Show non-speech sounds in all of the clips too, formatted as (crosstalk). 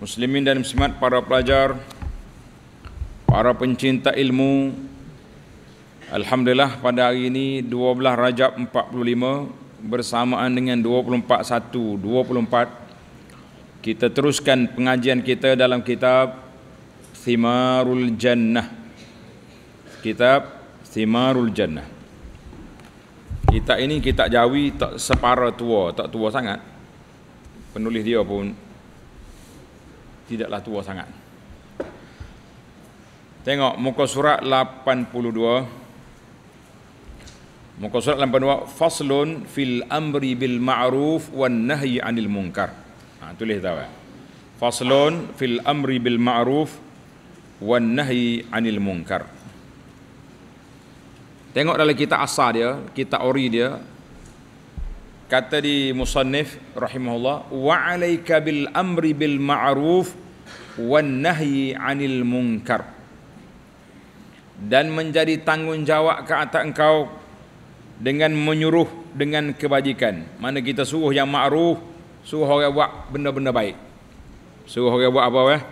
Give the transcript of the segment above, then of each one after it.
Muslimin dan muslimat para pelajar Para pencinta ilmu Alhamdulillah pada hari ini 12 Rajab 45 Bersamaan dengan 24.1.24 24, Kita teruskan pengajian kita dalam kitab Thimarul Jannah Kitab Thimarul Jannah Kitab ini kitab jawi tak separa tua Tak tua sangat Penulis dia pun tidaklah tua sangat. Tengok muka surat 82. Muka surat 82 faslun fil amri bil ma'ruf wan nahyi 'anil munkar. Ha tulis tahu ya. Eh. Faslun fil amri bil ma'ruf wan nahyi 'anil munkar. Tengok dalam kitab asal dia, kitab ori dia, kata di musannif rahimahullah wa alayka bil amri bil ma'ruf wan nahyi anil munkar dan menjadi tanggungjawab ke atas engkau dengan menyuruh dengan kebajikan mana kita suruh yang ma'ruf suruh orang buat benda-benda baik suruh orang buat apa eh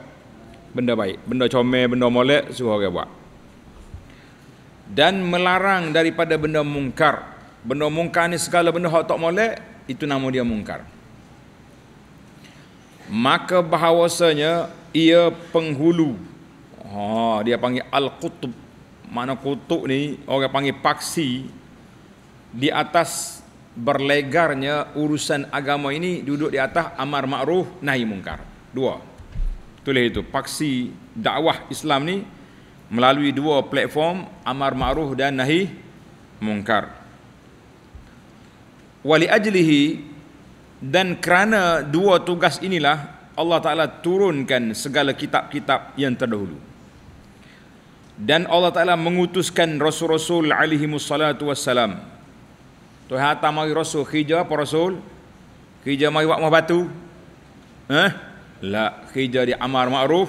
benda baik benda comel benda molek suruh orang buat dan melarang daripada benda mungkar benda mungkar ni segala benda hak tak molek itu nama dia mungkar maka bahawasanya ia penghulu Oh dia panggil al-qutub mana kutub ni orang panggil paksi di atas berlegarnya urusan agama ini duduk di atas amar ma'ruf nahi mungkar dua tulis itu paksi dakwah Islam ni melalui dua platform amar ma'ruf dan nahi mungkar wali ajlihi dan kerana dua tugas inilah Allah Taala turunkan segala kitab-kitab yang terdahulu. Dan Allah Taala mengutuskan rasul-rasul alaihi wassalatu wassalam. Tu hatta mari rasul khija apa rasul? Khija mari wak batu. Eh? La khija di amar ma'ruf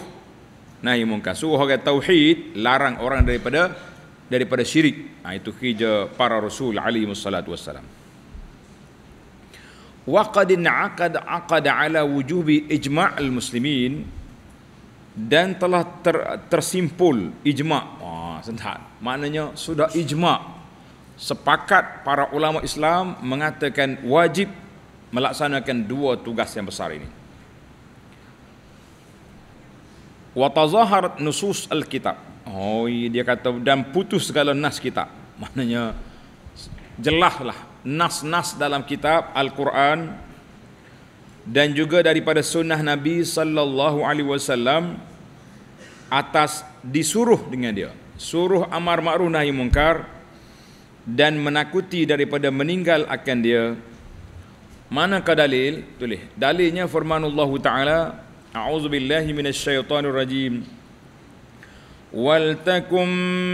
nahi mungkar. Suruh orang tauhid, larang orang daripada daripada syirik. Ha, itu khija para rasul alaihi wassalatu wassalam waqad naqad aqad ala wujubi ijma'ul muslimin dan telah ter, tersimpul ijma' ah sentat maknanya sudah ijma' sepakat para ulama Islam mengatakan wajib melaksanakan dua tugas yang besar ini wa tazaharat nusus alkitab oh dia kata dan putus segala nas kita maknanya jelaslah nas-nas dalam kitab Al-Quran dan juga daripada sunnah Nabi sallallahu alaihi wasallam atas disuruh dengan dia suruh amar makruf nahi mungkar dan menakuti daripada meninggal akan dia manakah dalil tulis dalilnya firman Allah taala a'udzubillahi minasyaitonirrajim rajim وَلْتَكُمْ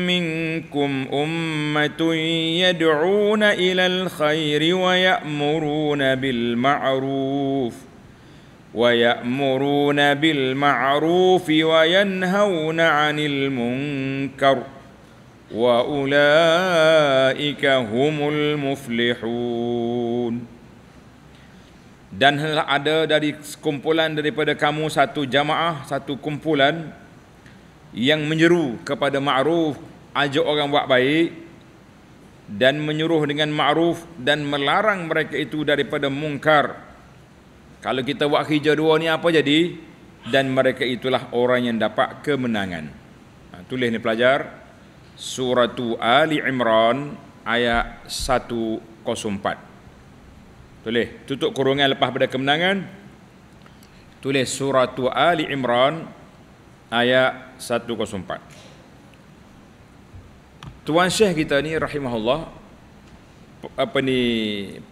مِنْكُمْ أُمَّةٌ يَدْعُونَ إِلَى الْخَيْرِ وَيَأْمُرُونَ بِالْمَعْرُوفِ وَيَأْمُرُونَ بِالْمَعْرُوفِ وَيَنْهَوْنَ عَنِ الْمُنْكَرِ وَأُولَئِكَ هُمُ الْمُفْلِحُونَ Dan hendak ada dari sekumpulan daripada kamu satu jamaah, satu kumpulan yang menyeru kepada ma'ruf ajak orang buat baik dan menyuruh dengan ma'ruf dan melarang mereka itu daripada mungkar kalau kita buat hijau dua ni apa jadi dan mereka itulah orang yang dapat kemenangan ha, tulis ni pelajar suratu Ali Imran ayat 104 tulis tutup kurungan lepas pada kemenangan tulis suratu Ali Imran ayat 104 Tuan Syekh kita ni rahimahullah apa ni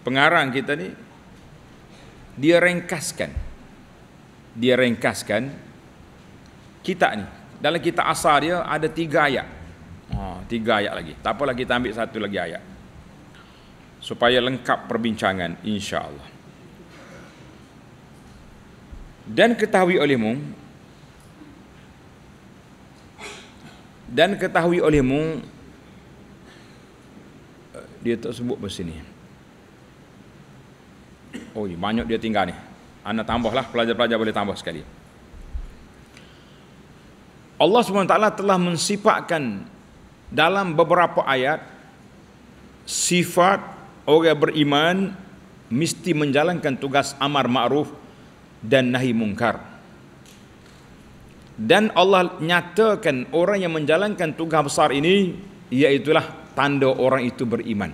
pengarang kita ni dia ringkaskan dia ringkaskan kita ni dalam kita asar dia ada tiga ayat ha, tiga ayat lagi tak apalah kita ambil satu lagi ayat supaya lengkap perbincangan insyaallah dan ketahui olehmu dan ketahui olehmu dia tak sebut pasal sini oh banyak dia tinggal ni anda tambahlah pelajar-pelajar boleh tambah sekali Allah SWT telah mensifatkan dalam beberapa ayat sifat orang beriman mesti menjalankan tugas amar ma'ruf dan nahi mungkar dan Allah nyatakan orang yang menjalankan tugas besar ini ialah tanda orang itu beriman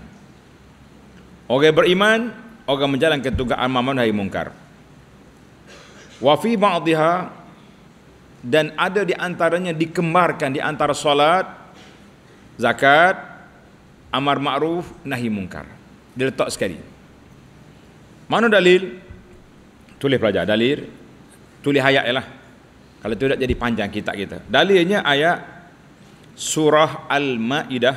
orang beriman orang menjalankan tugas amar ma'ruf nahi mungkar wa fi ba'dihha dan ada di antaranya dikembarkan di antara solat zakat amar ma'ruf nahi mungkar diletak sekali mana dalil tulis pelajar dalil tulis ayat ialah kalau tidak jadi panjang kitab kita. Dalilnya ayat surah Al-Maidah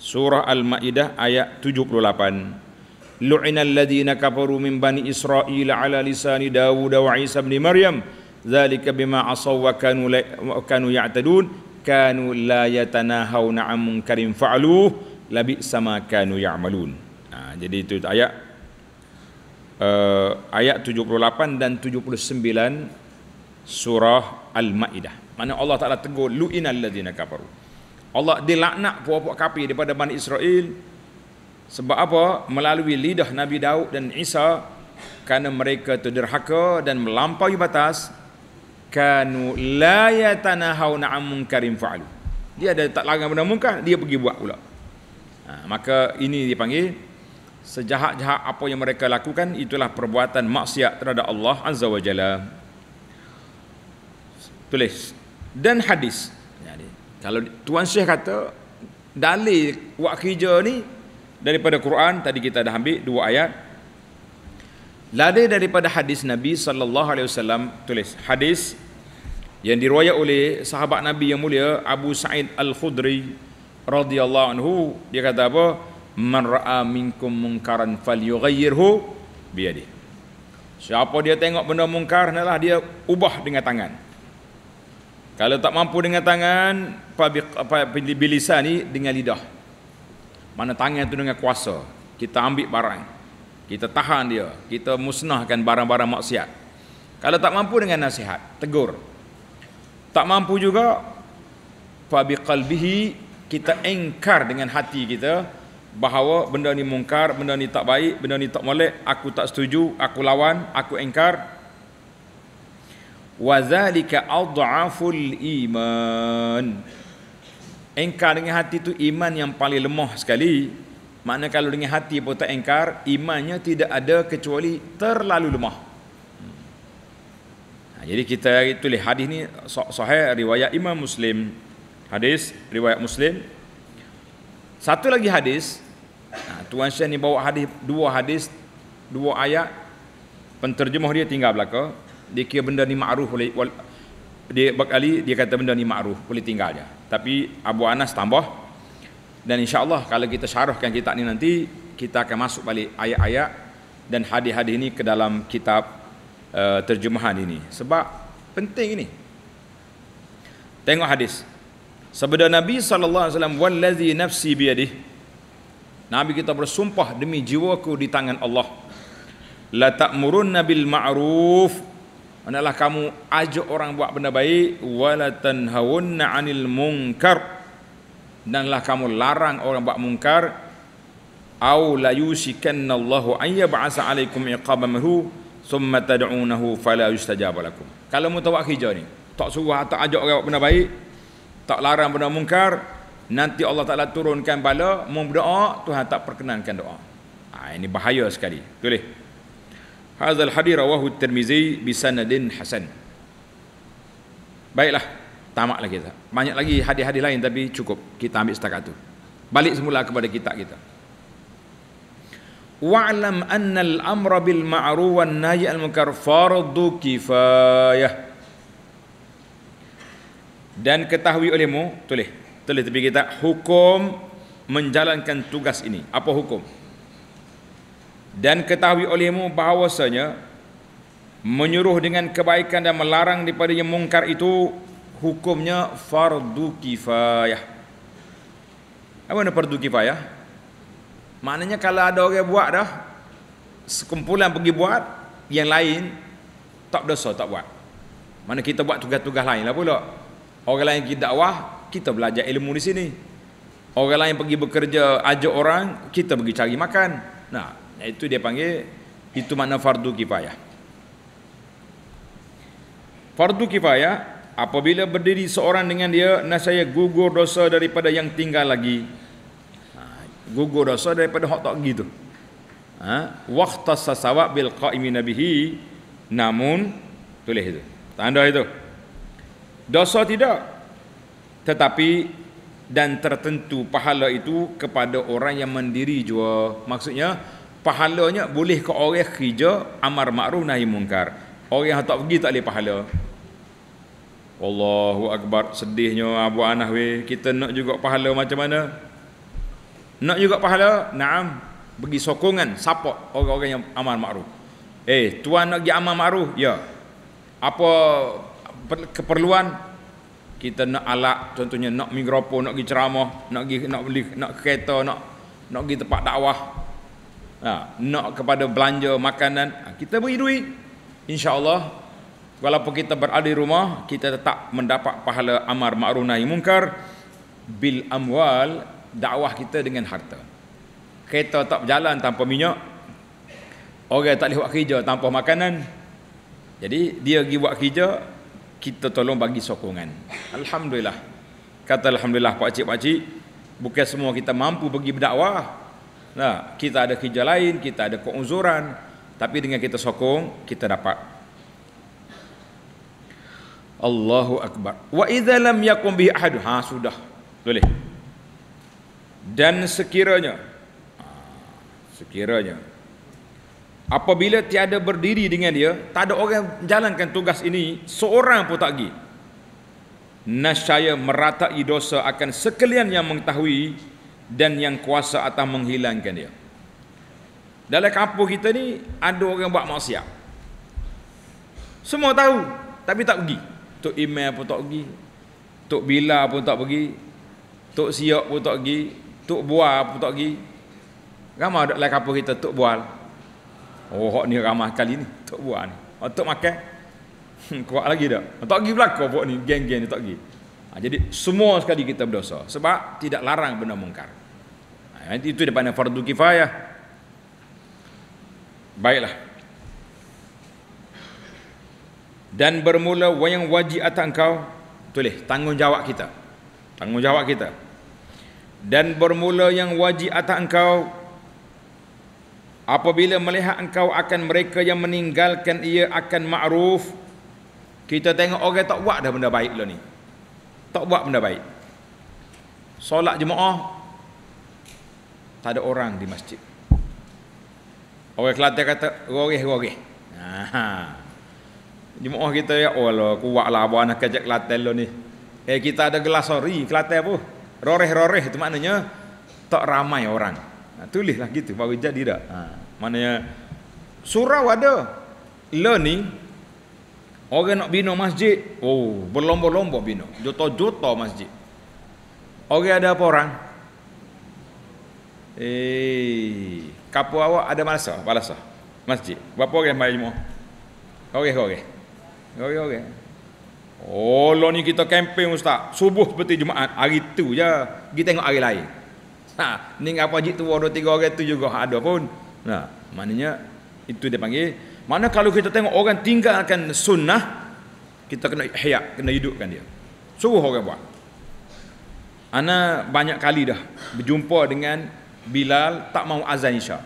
surah Al-Maidah ayat 78. Lu'inal ladina kafaru min bani Israel ala lisani Dawud wa Isa bin Maryam Zalika bima asaw wa kanu, la, kanu ya'tadun Kanu la yatanahau na'am karim fa'aluh Labi sama kanu ya'malun ha, Jadi itu ayat uh, Ayat 78 dan surah Al-Maidah. Mana Allah Taala tegur lu'inal ladzina kafaru. Allah dilaknat puak-puak kafir daripada Bani Israel sebab apa? Melalui lidah Nabi Daud dan Isa kerana mereka itu derhaka dan melampaui batas kanu la yatanahawna an munkarin fa'alu. Dia ada tak larang benda mungkar, dia pergi buat pula. Ha, maka ini dipanggil sejahat-jahat apa yang mereka lakukan itulah perbuatan maksiat terhadap Allah Azza Wajalla tulis dan hadis jadi kalau tuan syekh kata dalil wak ni daripada Quran tadi kita dah ambil dua ayat Lada daripada hadis Nabi sallallahu alaihi wasallam tulis hadis yang diriwayat oleh sahabat Nabi yang mulia Abu Sa'id Al-Khudri radhiyallahu anhu dia kata apa man ra'a minkum munkaran falyughayyirhu bi yadihi Siapa dia tengok benda mungkar nalah dia ubah dengan tangan kalau tak mampu dengan tangan, bilisan ni dengan lidah. Mana tangan tu dengan kuasa. Kita ambil barang. Kita tahan dia. Kita musnahkan barang-barang maksiat. Kalau tak mampu dengan nasihat, tegur. Tak mampu juga, fabi qalbihi kita engkar dengan hati kita bahawa benda ni mungkar, benda ni tak baik, benda ni tak molek, aku tak setuju, aku lawan, aku engkar, wadzalika adhaful iman engkar dengan hati tu iman yang paling lemah sekali makna kalau dengan hati pun tak engkar imannya tidak ada kecuali terlalu lemah nah, hmm. ha, jadi kita tulis hadis ni sahih riwayat imam muslim hadis riwayat muslim satu lagi hadis nah, ha, tuan syekh ni bawa hadis dua hadis dua ayat penterjemah dia tinggal belakang dia kira benda ni ma'ruf boleh dia berkali dia kata benda ni ma'ruf boleh tinggal je tapi Abu Anas tambah dan insyaallah kalau kita syarahkan kitab ni nanti kita akan masuk balik ayat-ayat dan hadis-hadis ni ke dalam kitab uh, terjemahan ini sebab penting ini tengok hadis sebab Nabi sallallahu alaihi wasallam wallazi nafsi biadi. Nabi kita bersumpah demi jiwaku di tangan Allah la ta'murunna bil ma'ruf Hendaklah kamu ajak orang buat benda baik wala tanhawunna 'anil munkar. Hendaklah kamu larang orang buat mungkar au la Allah ay yab'as 'alaikum iqabamahu thumma tad'unahu fala yustajab lakum. Kalau mu tawak hijau ni, tak suruh atau ajak orang buat benda baik, tak larang benda mungkar, nanti Allah Taala turunkan bala, mu berdoa, Tuhan tak perkenankan doa. Ha, ini bahaya sekali. Tulis. Hadzal hadis rawahu Termizi Bisa Nadin hasan. Baiklah, tamak lagi kita. Banyak lagi hadis-hadis lain tapi cukup kita ambil setakat itu. Balik semula kepada kita kita. Wa'lam anna al-amra bil ma'ruf an nahy al-munkar fardhu kifayah. Dan ketahui olehmu, tulis, tulis tepi kita hukum menjalankan tugas ini. Apa hukum? dan ketahui olehmu bahawasanya menyuruh dengan kebaikan dan melarang daripada yang mungkar itu hukumnya fardu kifayah apa ni fardu kifayah maknanya kalau ada orang buat dah sekumpulan pergi buat yang lain tak berdosa tak buat mana kita buat tugas-tugas lain lah pula orang lain kita dakwah kita belajar ilmu di sini orang lain pergi bekerja ajak orang kita pergi cari makan nah itu dia panggil itu mana fardu kifayah. Fardu kifayah apabila berdiri seorang dengan dia nak saya gugur dosa daripada yang tinggal lagi. gugur dosa daripada hak tak gitu. Ha waqta sasawa bil qaimin bihi namun tulis itu. Tanda itu. Dosa tidak tetapi dan tertentu pahala itu kepada orang yang mendiri jua maksudnya pahalanya boleh ke orang kerja amar makruh nahi mungkar. Orang yang tak pergi tak boleh pahala. Allahu akbar sedihnya abu anah we kita nak juga pahala macam mana? Nak juga pahala? Naam, bagi sokongan, support orang-orang yang amar makruf. Eh, tuan nak pergi amar makruf? Ya. Apa keperluan kita nak alat contohnya nak mikrofon nak pergi ceramah nak pergi nak beli nak kereta nak nak pergi tempat dakwah ha, nak kepada belanja makanan ha, kita beri duit insyaallah walaupun kita berada di rumah kita tetap mendapat pahala amar ma'ruf nahi mungkar. bil amwal dakwah kita dengan harta kereta tak berjalan tanpa minyak orang tak boleh buat kerja tanpa makanan jadi dia pergi buat kerja kita tolong bagi sokongan alhamdulillah kata alhamdulillah pak cik pak cik bukan semua kita mampu pergi berdakwah Nah, kita ada kerja lain, kita ada keuzuran, tapi dengan kita sokong, kita dapat. Allahu akbar. Wa idza lam yaqum bi ahad, ha sudah. Boleh. Dan sekiranya ha, sekiranya apabila tiada berdiri dengan dia, tak ada orang menjalankan tugas ini, seorang pun tak pergi. Nasyaya meratai dosa akan sekalian yang mengetahui dan yang kuasa atas menghilangkan dia. Dalam kampung kita ni ada orang buat maksiat. Semua tahu tapi tak pergi. Tok Imam pun tak pergi. Tok Bila pun tak pergi. Tok siok pun tak pergi. Tok Buah pun tak pergi. Ramai dalam kampung kita Tok Buah. Oh, hok ni ramah kali ni, tok buah ni. Oh, tok makan. Hmm, kuat lagi dak? Oh, tak pergi belaka pok ni, geng-geng ni tak pergi. Ha, jadi semua sekali kita berdosa sebab tidak larang benda mungkar. Ha, itu daripada fardu kifayah. Baiklah. Dan bermula wayang wajib atas engkau. Tulis, tanggungjawab kita. Tanggungjawab kita. Dan bermula yang wajib atas engkau. Apabila melihat engkau akan mereka yang meninggalkan ia akan ma'ruf. Kita tengok orang okay, tak buat dah benda baik lah ni. Tak buat benda baik. Solat jemaah tak ada orang di masjid. Orang Kelantan kata, gorih-gorih. Ha. Jemaah kita ya Allah, oh, kuatlah abang nak kajak Kelantan lo ni. Eh kita ada gelas sori Kelantan pun. Roreh-roreh itu maknanya tak ramai orang. Nah, ha, lah gitu baru jadi dah. Ha. Maknanya surau ada. Lo ni orang nak bina masjid, oh berlomba-lomba bina. Juta-juta masjid. Orang ada apa orang? Eh, kapo awak ada masa? Balasah. Masjid. Berapa orang kau jumpa? kau orang kau orang Oh, lo ni kita kempen ustaz. Subuh seperti Jumaat, hari tu je. Kita tengok hari lain. Ha, ni apa jik tua dua tiga orang tu juga ada pun. Nah, ha, maknanya itu dia panggil. Mana kalau kita tengok orang tinggalkan sunnah, kita kena ihya, kena hidupkan dia. Suruh orang buat. Ana banyak kali dah berjumpa dengan Bilal tak mau azan Isya.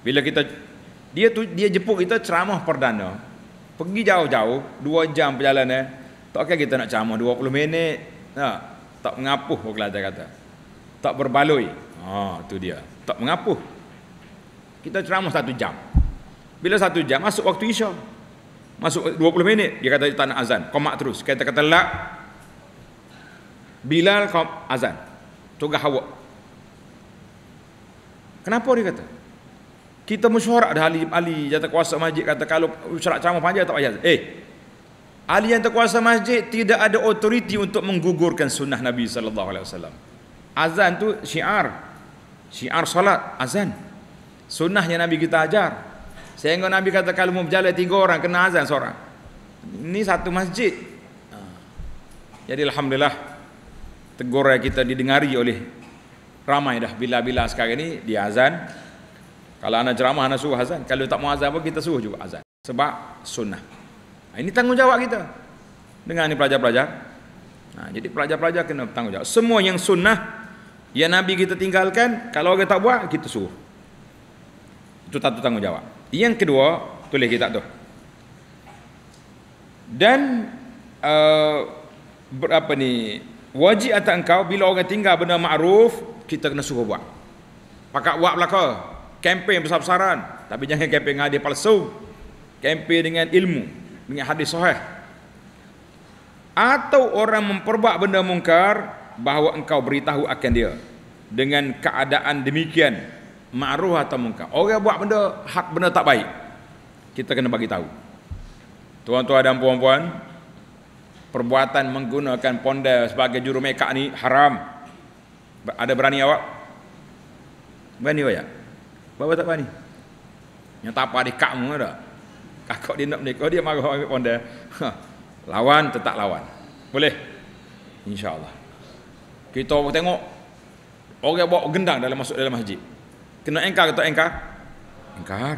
Bila kita dia tu dia jemput kita ceramah perdana. Pergi jauh-jauh 2 jam perjalanan. Eh. Tak kira kita nak ceramah 20 minit. Tak, ha, tak mengapuh pula dia kata. Tak berbaloi. Ha, oh, tu dia. Tak mengapuh. Kita ceramah 1 jam. Bila 1 jam masuk waktu Isya. Masuk 20 minit dia kata tak nak azan. Komak terus. Kita kata lak. Bilal kau azan. Tugas awak Kenapa dia kata? Kita mesyuarat ada Ali, Ali yang terkuasa masjid kata kalau syarat ceramah panjang tak payah. Eh, Ali yang terkuasa masjid tidak ada otoriti untuk menggugurkan sunnah Nabi SAW. Azan tu syiar. Syiar salat, azan. Sunnahnya Nabi kita ajar. Saya Sehingga Nabi kata kalau mau berjalan tiga orang kena azan seorang. Ini satu masjid. Ah. Jadi Alhamdulillah teguran kita didengari oleh ramai dah bila-bila sekarang ni dia azan. Kalau anak ceramah anak suruh azan. Kalau tak mau azan pun kita suruh juga azan. Sebab sunnah. Ha, ini tanggungjawab kita. dengan ni pelajar-pelajar. Nah, ha, jadi pelajar-pelajar kena tanggungjawab. Semua yang sunnah yang Nabi kita tinggalkan, kalau orang tak buat, kita suruh. Itu satu tanggungjawab. Yang kedua, tulis kita tu. Dan uh, berapa ni? Wajib atas engkau bila orang tinggal benda ma'ruf, kita kena suruh buat. Pakat buat belaka. Kempen besar-besaran. Tapi jangan kempen dengan hadis palsu. Kempen dengan ilmu. Dengan hadis sahih. Atau orang memperbuat benda mungkar. Bahawa engkau beritahu akan dia. Dengan keadaan demikian. makruh atau mungkar. Orang buat benda hak benda tak baik. Kita kena bagi tahu. Tuan-tuan dan puan-puan. Perbuatan menggunakan ponda sebagai juru mekak ni Haram. Ada berani awak? Berani awak? Ya? Bapa tak berani. Yang tak apa di kamu ada. Kakak dia nak menikah dia marah ambil pondok. Ha. Lawan tetap lawan. Boleh. insyaallah. Kita orang tengok orang bawa gendang dalam masuk dalam masjid. Kena engkar atau engkar? Engkar.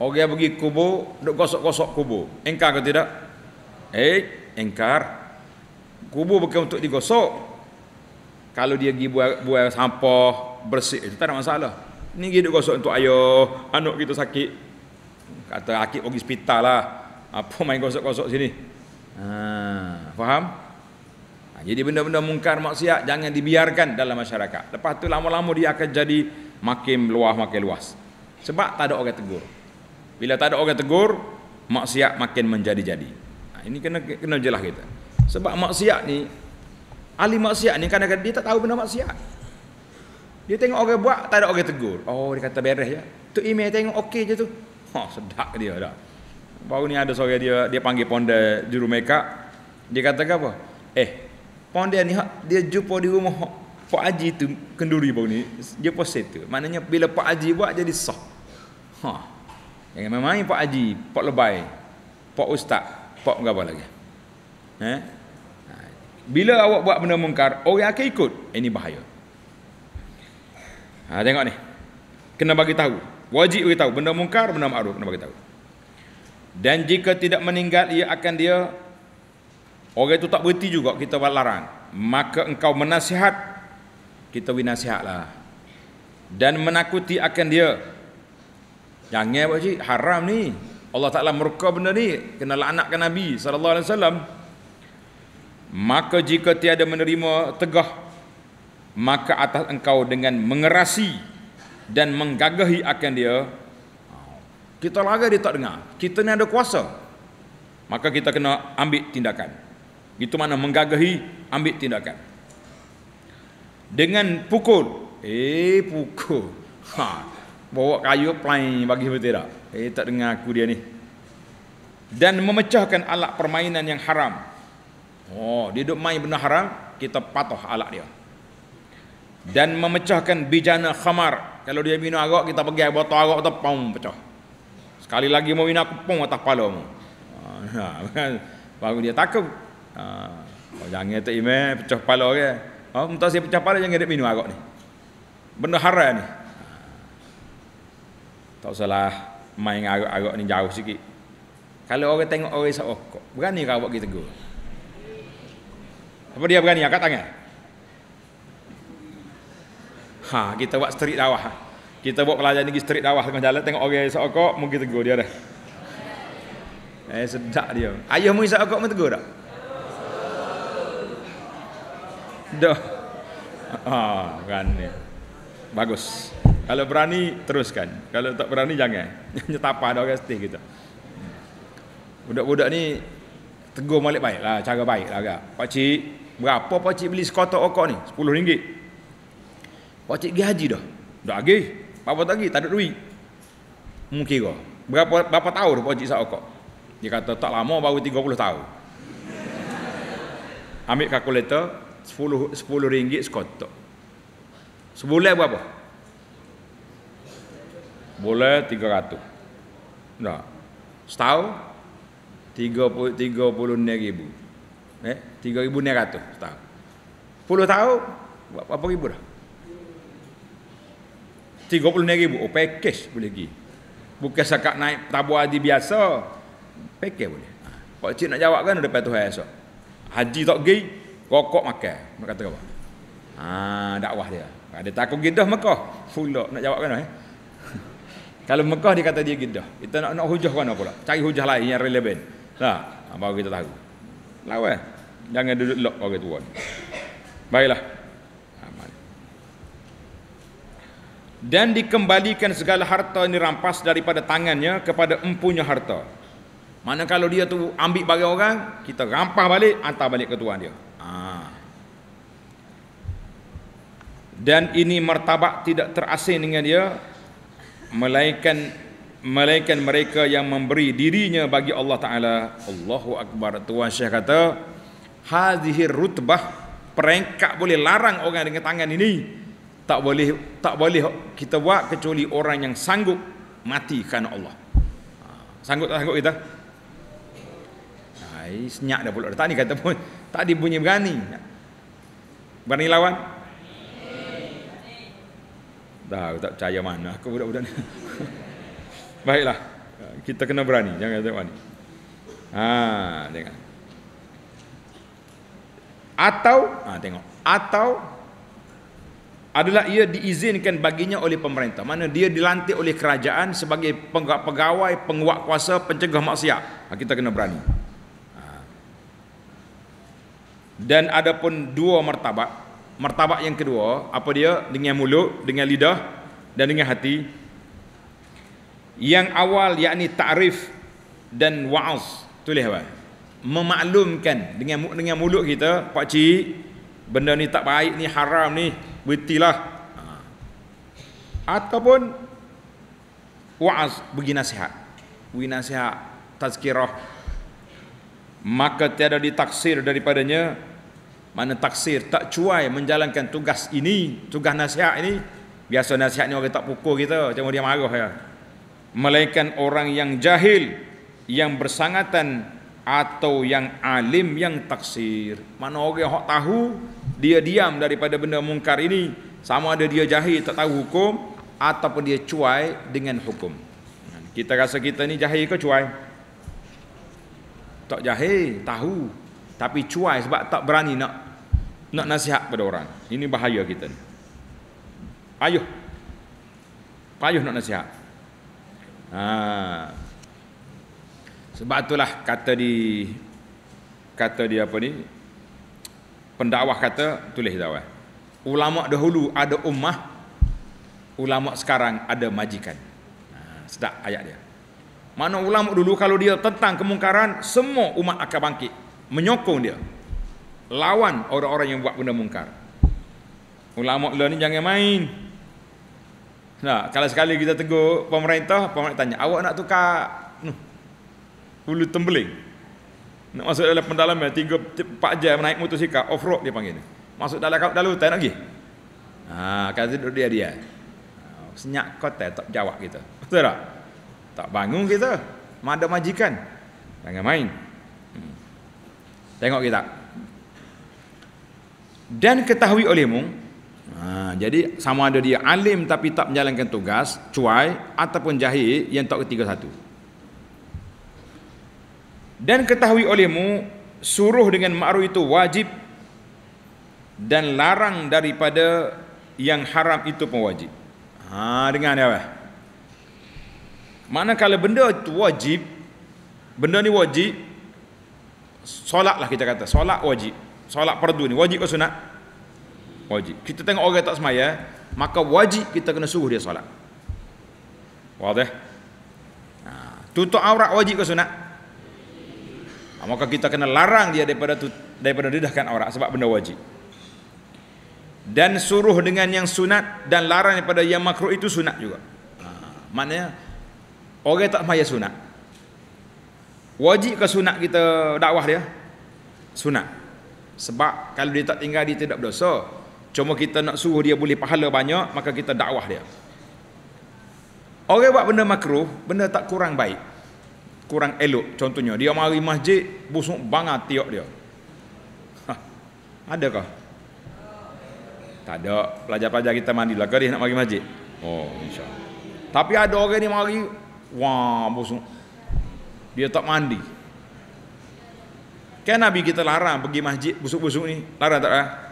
Orang pergi kubur, duk gosok-gosok kubur. Engkar atau tidak? Eh, engkar. Kubur bukan untuk digosok, kalau dia pergi buat buang sampah bersih itu tak ada masalah ni pergi duduk gosok untuk ayah anak kita sakit kata akik pergi hospital lah apa main gosok-gosok sini ha, faham ha, jadi benda-benda mungkar maksiat jangan dibiarkan dalam masyarakat lepas tu lama-lama dia akan jadi makin luas makin luas sebab tak ada orang tegur bila tak ada orang tegur maksiat makin menjadi-jadi ha, ini kena kena jelas kita sebab maksiat ni Ahli maksiat ni kadang dia tak tahu benda maksiat. Dia tengok orang buat, tak ada orang tegur. Oh, dia kata beres je. Ya. Tok Imeh tengok okey je tu. Ha, oh, sedap dia dah. Baru ni ada seorang dia, dia panggil ponda di rumah Dia kata apa? Eh, ponda ni dia jumpa di rumah Pak Haji tu kenduri baru ni. Dia pun tu. Maknanya bila Pak Haji buat jadi sah. Ha. Huh. Jangan main-main Pak Haji, Pak Lebai, Pak Ustaz, Pak apa lagi. Eh? Bila awak buat benda mungkar, orang akan ikut. Eh, ini bahaya. Ha, tengok ni. Kena bagi tahu. Wajib bagi tahu. Benda mungkar, benda ma'ruf. Kena bagi tahu. Dan jika tidak meninggal, ia akan dia... Orang itu tak berhenti juga kita larang. Maka engkau menasihat, kita winasihatlah. Dan menakuti akan dia. Jangan, Pakcik. Haram ni. Allah Ta'ala murka benda ni. Kena laknatkan Nabi SAW. Alaihi Wasallam maka jika tiada menerima tegah maka atas engkau dengan mengerasi dan menggagahi akan dia kita lagi dia tak dengar kita ni ada kuasa maka kita kena ambil tindakan itu mana menggagahi ambil tindakan dengan pukul eh pukul ha bawa kayu plain bagi betul tak eh tak dengar aku dia ni dan memecahkan alat permainan yang haram Oh, dia duk main benda haram, kita patuh alat dia. Dan memecahkan bijana khamar. Kalau dia minum arak, kita pergi botol arak tu pam pecah. Sekali lagi mau minum aku pam atas kepala mu. Ha, kan? Baru dia takut. Ha, jangan tak imeh pecah kepala ke. Oh, minta saya pecah kepala jangan dia minum arak ni. Benda haram ni. Ha. Tak salah main arak-arak ni jauh sikit. Kalau orang tengok orang sok, oh, berani kau buat kita tegur? Siapa dia berani angkat tangan? Ha, kita buat street dakwah. Kita buat pelajaran ni street dakwah tengah jalan tengok orang esok kok mungkin tegur dia dah. Eh sedak dia. Ayah mu esok kok tegur tak? Dah. Ha, berani. Bagus. Kalau berani teruskan. Kalau tak berani jangan. Nyetapa (laughs) ada orang stay kita. Budak-budak ni tegur balik baiklah, cara baiklah agak. Pak cik, Berapa pak cik beli sekotak okok ni? Sepuluh ringgit. Pak cik pergi haji dah. Dah agi. Bapa tak pergi, tak ada duit. Mungkin kau. Berapa berapa tahun dah pak cik sak okok? Dia kata tak lama baru 30 tahun. Ambil kalkulator, 10 10 ringgit sekotak. Sebulan berapa? Boleh 300. Dah. Setahun 30 36000 eh 3900 tahun 10 tahun buat berapa ribu dah 36000 oh package boleh pergi bukan sekak naik tabu haji biasa package boleh pak ha, cik nak jawab kan depan Tuhan esok haji tak pergi rokok makan nak kata apa ha dakwah dia ada ha, takut gedah Mekah pula nak jawab kan eh (laughs) kalau Mekah dia kata dia gedah kita nak nak hujah kan pula cari hujah lain yang relevan tak ha, baru kita tahu lawan jangan duduk lok orang tua baiklah dan dikembalikan segala harta ini rampas daripada tangannya kepada empunya harta mana kalau dia tu ambil bagi orang kita rampas balik hantar balik ke tuan dia ha. dan ini martabak tidak terasing dengan dia melainkan malaikat mereka yang memberi dirinya bagi Allah Ta'ala Allahu Akbar Tuan Syekh kata Hazihir rutbah Perengkak boleh larang orang dengan tangan ini Tak boleh tak boleh kita buat kecuali orang yang sanggup mati kerana Allah ha, Sanggup tak sanggup kita? Hai, senyak dah pula Tak ni kata pun (laughs) Tak dibunyi berani Berani lawan? Dah, aku tak percaya mana aku budak-budak ni (laughs) Baiklah. Kita kena berani. Jangan kata berani. Ha, tengok. Atau, ha, tengok. Atau, adalah ia diizinkan baginya oleh pemerintah. Mana dia dilantik oleh kerajaan sebagai pegawai, penguat kuasa, pencegah maksiat. Ha, kita kena berani. Ha. Dan ada pun dua martabat. Martabat yang kedua, apa dia? Dengan mulut, dengan lidah dan dengan hati. Yang awal yakni ta'rif dan wa'az. Tulis apa? Memaklumkan dengan dengan mulut kita, pak cik, benda ni tak baik ni, haram ni, betilah. Ha. Ataupun wa'az bagi nasihat. Bagi nasihat tazkirah maka tiada ditaksir daripadanya mana taksir tak cuai menjalankan tugas ini tugas nasihat ini biasa nasihat ni orang tak pukul kita macam dia marah ya melainkan orang yang jahil yang bersangatan atau yang alim yang taksir mana orang yang tahu dia diam daripada benda mungkar ini sama ada dia jahil tak tahu hukum ataupun dia cuai dengan hukum kita rasa kita ni jahil ke cuai tak jahil tahu tapi cuai sebab tak berani nak nak nasihat pada orang ini bahaya kita ni. ayuh payuh nak nasihat Ha. Sebab itulah kata di kata dia apa ni? Pendakwah kata tulis dah Ulama dahulu ada ummah, ulama sekarang ada majikan. Ha, sedap ayat dia. Mana ulama dulu kalau dia tentang kemungkaran, semua umat akan bangkit menyokong dia. Lawan orang-orang yang buat benda mungkar. Ulama lah ni jangan main. Nah, kalau sekali kita tegur pemerintah, pemerintah tanya, awak nak tukar nuh, hulu tembeling? Nak masuk dalam pendalaman, tiga, empat jam naik motosikal, off-road dia panggil. Masuk dalam dalam hutan, nak pergi? Haa, kata duduk dia dia. Oh, Senyak kota, tak jawab kita. Betul tak? Tak bangun kita. Mada majikan. Jangan main. Hmm. Tengok kita. Dan ketahui olehmu, Ha, jadi sama ada dia alim tapi tak menjalankan tugas, cuai ataupun jahil yang tak ketiga satu. Dan ketahui olehmu suruh dengan ma'ruf itu wajib dan larang daripada yang haram itu pun wajib. Ha dengar ni apa? Mana kalau benda itu wajib, benda ni wajib, solatlah kita kata, solat wajib. Solat fardu ni wajib ke sunat? wajib. Kita tengok orang tak semaya, maka wajib kita kena suruh dia solat. Wadah. Ha, tutup aurat wajib ke sunat? Ha, maka kita kena larang dia daripada tut, daripada dedahkan aurat sebab benda wajib. Dan suruh dengan yang sunat dan larang daripada yang makruh itu sunat juga. Ha, maknanya orang tak semaya sunat. Wajib ke sunat kita dakwah dia? Sunat. Sebab kalau dia tak tinggal dia tidak berdosa. Cuma kita nak suruh dia boleh pahala banyak, maka kita dakwah dia. Orang buat benda makruh, benda tak kurang baik. Kurang elok contohnya. Dia mari masjid, busuk bangat tiok dia. Ha, adakah? Tak ada. Pelajar-pelajar kita mandilah ke nak mari masjid? Oh, insya Allah. Tapi ada orang ni mari, wah busuk. Dia tak mandi. Kan Nabi kita larang pergi masjid busuk-busuk ni? Larang tak? Larang? Ah?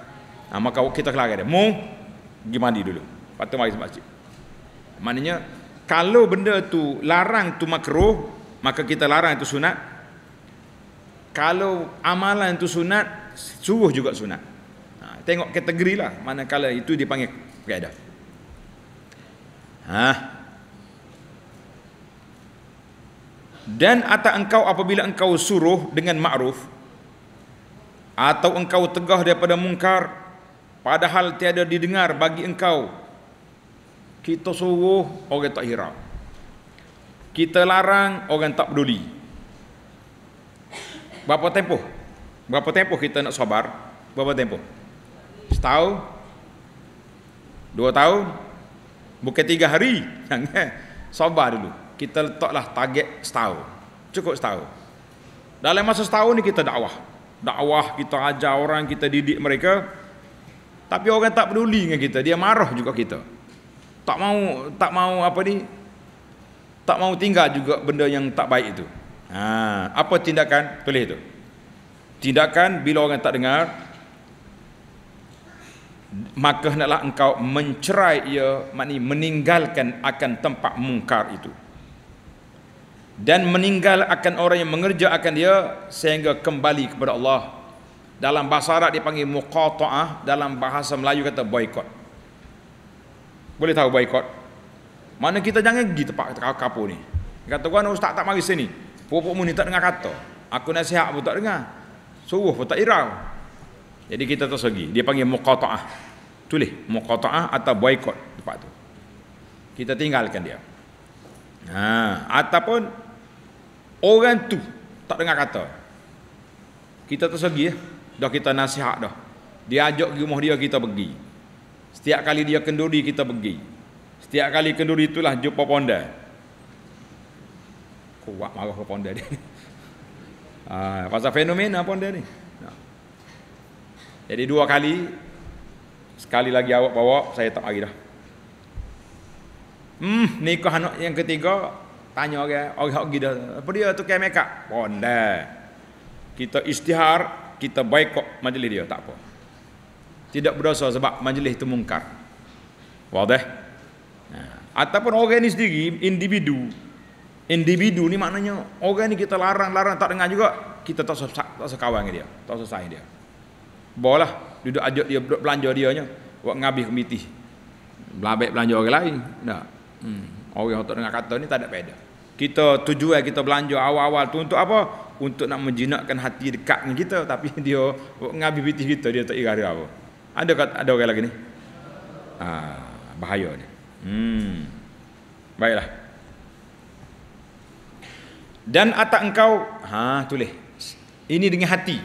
ha, maka kita kelarai dia mu pergi mandi dulu lepas tu mari masjid maknanya kalau benda tu larang tu makruh maka kita larang itu sunat kalau amalan itu sunat suruh juga sunat ha, tengok kategori lah mana manakala itu dipanggil kaedah ha. dan atas engkau apabila engkau suruh dengan ma'ruf atau engkau tegah daripada mungkar padahal tiada didengar bagi engkau kita suruh orang tak hirau kita larang orang tak peduli berapa tempoh berapa tempoh kita nak sabar berapa tempoh setahun dua tahun bukan tiga hari (laughs) jangan sabar dulu kita letaklah target setahun cukup setahun dalam masa setahun ni kita dakwah dakwah kita ajar orang kita didik mereka tapi orang tak peduli dengan kita, dia marah juga kita. Tak mau tak mau apa ni? Tak mau tinggal juga benda yang tak baik itu. Ha, apa tindakan? Tulis itu. Tindakan bila orang tak dengar maka hendaklah engkau mencerai ia makni meninggalkan akan tempat mungkar itu dan meninggal akan orang yang mengerja akan dia sehingga kembali kepada Allah dalam bahasa Arab dipanggil muqata'ah dalam bahasa Melayu kata boikot boleh tahu boikot mana kita jangan pergi tempat kapur ni kata kau ustaz tak mari sini pupuk mu ni tak dengar kata aku nasihat pun tak dengar suruh pun tak irau jadi kita terus pergi dia panggil muqata'ah tulis muqata'ah atau boikot tempat tu kita tinggalkan dia ha ataupun orang tu tak dengar kata kita terus pergi ya dah kita nasihat dah. Dia ajak ke rumah dia kita pergi. Setiap kali dia kenduri kita pergi. Setiap kali kenduri itulah jumpa ponda. Kuat marah ke ponda ni. Ah, pasal fenomena lah ponda ni. Jadi dua kali sekali lagi awak bawa saya tak lagi dah. Hmm, nikah anak yang ketiga tanya orang, orang pergi dah. Apa dia tu kemekak? Ponda. Kita istihar kita baikot majlis dia tak apa tidak berdosa sebab majlis itu mungkar wadah ha. ataupun orang ini sendiri individu individu ni maknanya orang ni kita larang-larang tak dengar juga kita tak sesak tak sekawan dengan dia tak sesai dia bolah duduk ajak dia duduk belanja dia nya buat ngabih komiti belabek belanja orang lain dak hmm. orang yang tak dengar kata ni tak ada beda kita tujuan kita belanja awal-awal tu untuk apa untuk nak menjinakkan hati dekat dengan kita tapi (laughs) dia ngabi bitih kita dia tak ira dia apa. Ada kata, ada orang lagi ni. Ah, bahaya ni. Hmm. Baiklah. Dan atak engkau, ha tulis. Ini dengan hati.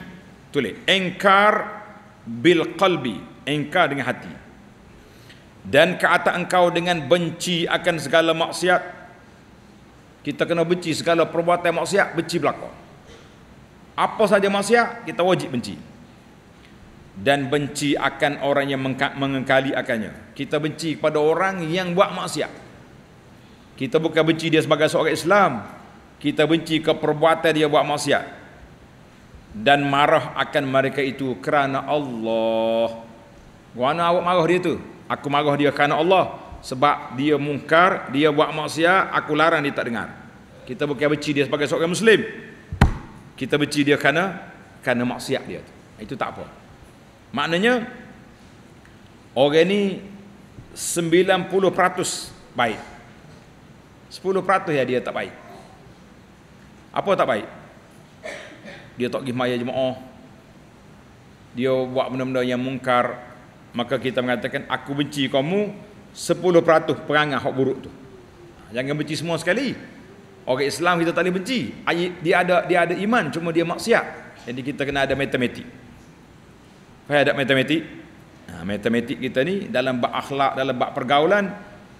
Tulis. Engkar bil qalbi, engkar dengan hati. Dan ke atas engkau dengan benci akan segala maksiat. Kita kena benci segala perbuatan maksiat, benci belakang. Apa saja maksiat kita wajib benci. Dan benci akan orang yang mengengkali akannya. Kita benci kepada orang yang buat maksiat. Kita bukan benci dia sebagai seorang Islam. Kita benci ke perbuatan dia buat maksiat. Dan marah akan mereka itu kerana Allah. Mana awak marah dia tu? Aku marah dia kerana Allah. Sebab dia mungkar, dia buat maksiat, aku larang dia tak dengar. Kita bukan benci dia sebagai seorang Muslim kita benci dia kerana kerana maksiat dia tu. Itu tak apa. Maknanya orang ni 90% baik. 10% ya dia tak baik. Apa tak baik? Dia tak pergi maya jemaah. Dia buat benda-benda yang mungkar. Maka kita mengatakan aku benci kamu 10% perangai hak buruk tu. Ha, jangan benci semua sekali. Orang Islam kita tak boleh benci. Dia ada dia ada iman cuma dia maksiat. Jadi kita kena ada matematik. Kau ada matematik? Ha, matematik kita ni dalam bab akhlak, dalam bab pergaulan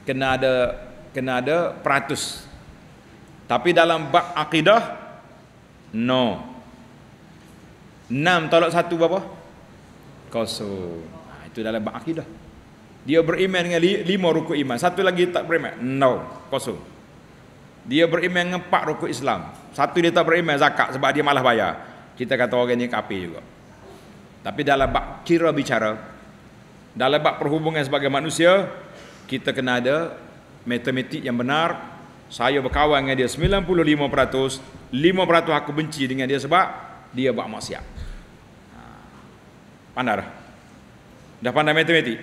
kena ada kena ada peratus. Tapi dalam bab akidah no. 6 tolak 1 berapa? Kosong. Ha, itu dalam bab akidah. Dia beriman dengan lima rukun iman. Satu lagi tak beriman. No. Kosong. Dia beriman dengan empat rukun Islam. Satu dia tak beriman zakat sebab dia malah bayar. Kita kata orang ni kafir juga. Tapi dalam bab kira bicara, dalam bab perhubungan sebagai manusia, kita kena ada matematik yang benar. Saya berkawan dengan dia 95%, 5% aku benci dengan dia sebab dia buat maksiat. Ha. Pandai dah. Dah pandai matematik.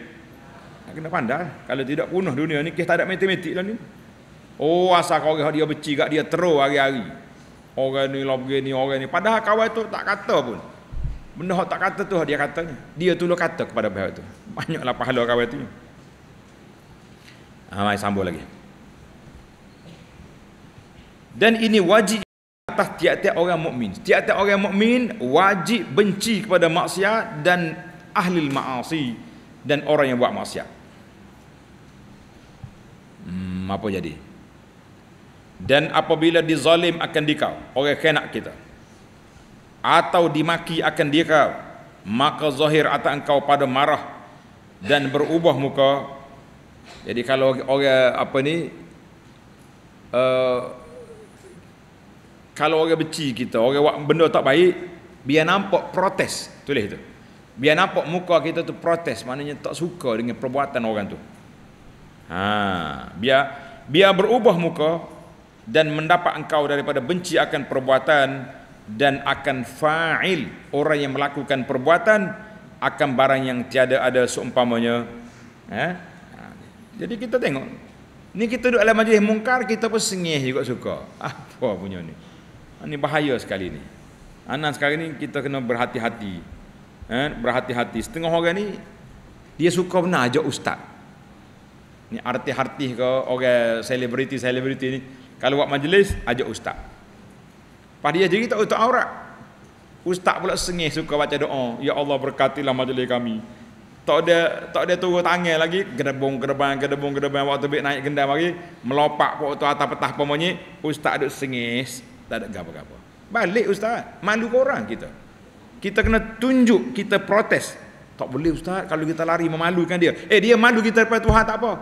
Kena pandai. Kalau tidak punah dunia ni, kita tak ada matematik lah ni. Oh asal kau orang dia beci kat dia teru hari-hari. Orang ni lah begini, orang ni. Padahal kawan tu tak kata pun. Benda yang tak kata tu dia kata ni. Dia tu lo lah kata kepada pihak tu. Banyaklah pahala kawan tu. Ha, mari sambung lagi. Dan ini wajib atas tiap-tiap orang mukmin. Tiap-tiap orang mukmin wajib benci kepada maksiat dan ahli maasi dan orang yang buat maksiat. Hmm, apa jadi? dan apabila dizalim akan dikau orang khianat kita atau dimaki akan dia kau maka zahir atas engkau pada marah dan berubah muka jadi kalau orang apa ni uh, kalau orang benci kita orang buat benda tak baik biar nampak protes tulis itu. biar nampak muka kita tu protes maknanya tak suka dengan perbuatan orang tu ha biar biar berubah muka dan mendapat engkau daripada benci akan perbuatan dan akan fa'il orang yang melakukan perbuatan akan barang yang tiada ada seumpamanya eh? jadi kita tengok ni kita duduk dalam majlis mungkar kita pun sengih juga suka (laughs) apa punya ni ini ha, bahaya sekali ni anak sekali ni kita kena berhati-hati eh? berhati-hati setengah orang ni dia suka benar ajak ustaz ni arti-arti ke orang selebriti-selebriti ni kalau buat majlis, ajak ustaz. Pada dia sendiri tak tutup aurat. Ustaz pula sengih suka baca doa. Ya Allah berkatilah majlis kami. Tak ada tak ada turun tangan lagi. Gerebung, gerebang, gerebung, gerebang. Waktu baik naik gendam lagi. Melopak pun tu atas petah pemunyi. Ustaz duduk sengih. Tak ada gapa-gapa. Balik ustaz. Malu korang kita. Kita kena tunjuk, kita protes. Tak boleh ustaz kalau kita lari memalukan dia. Eh dia malu kita daripada Tuhan tak apa.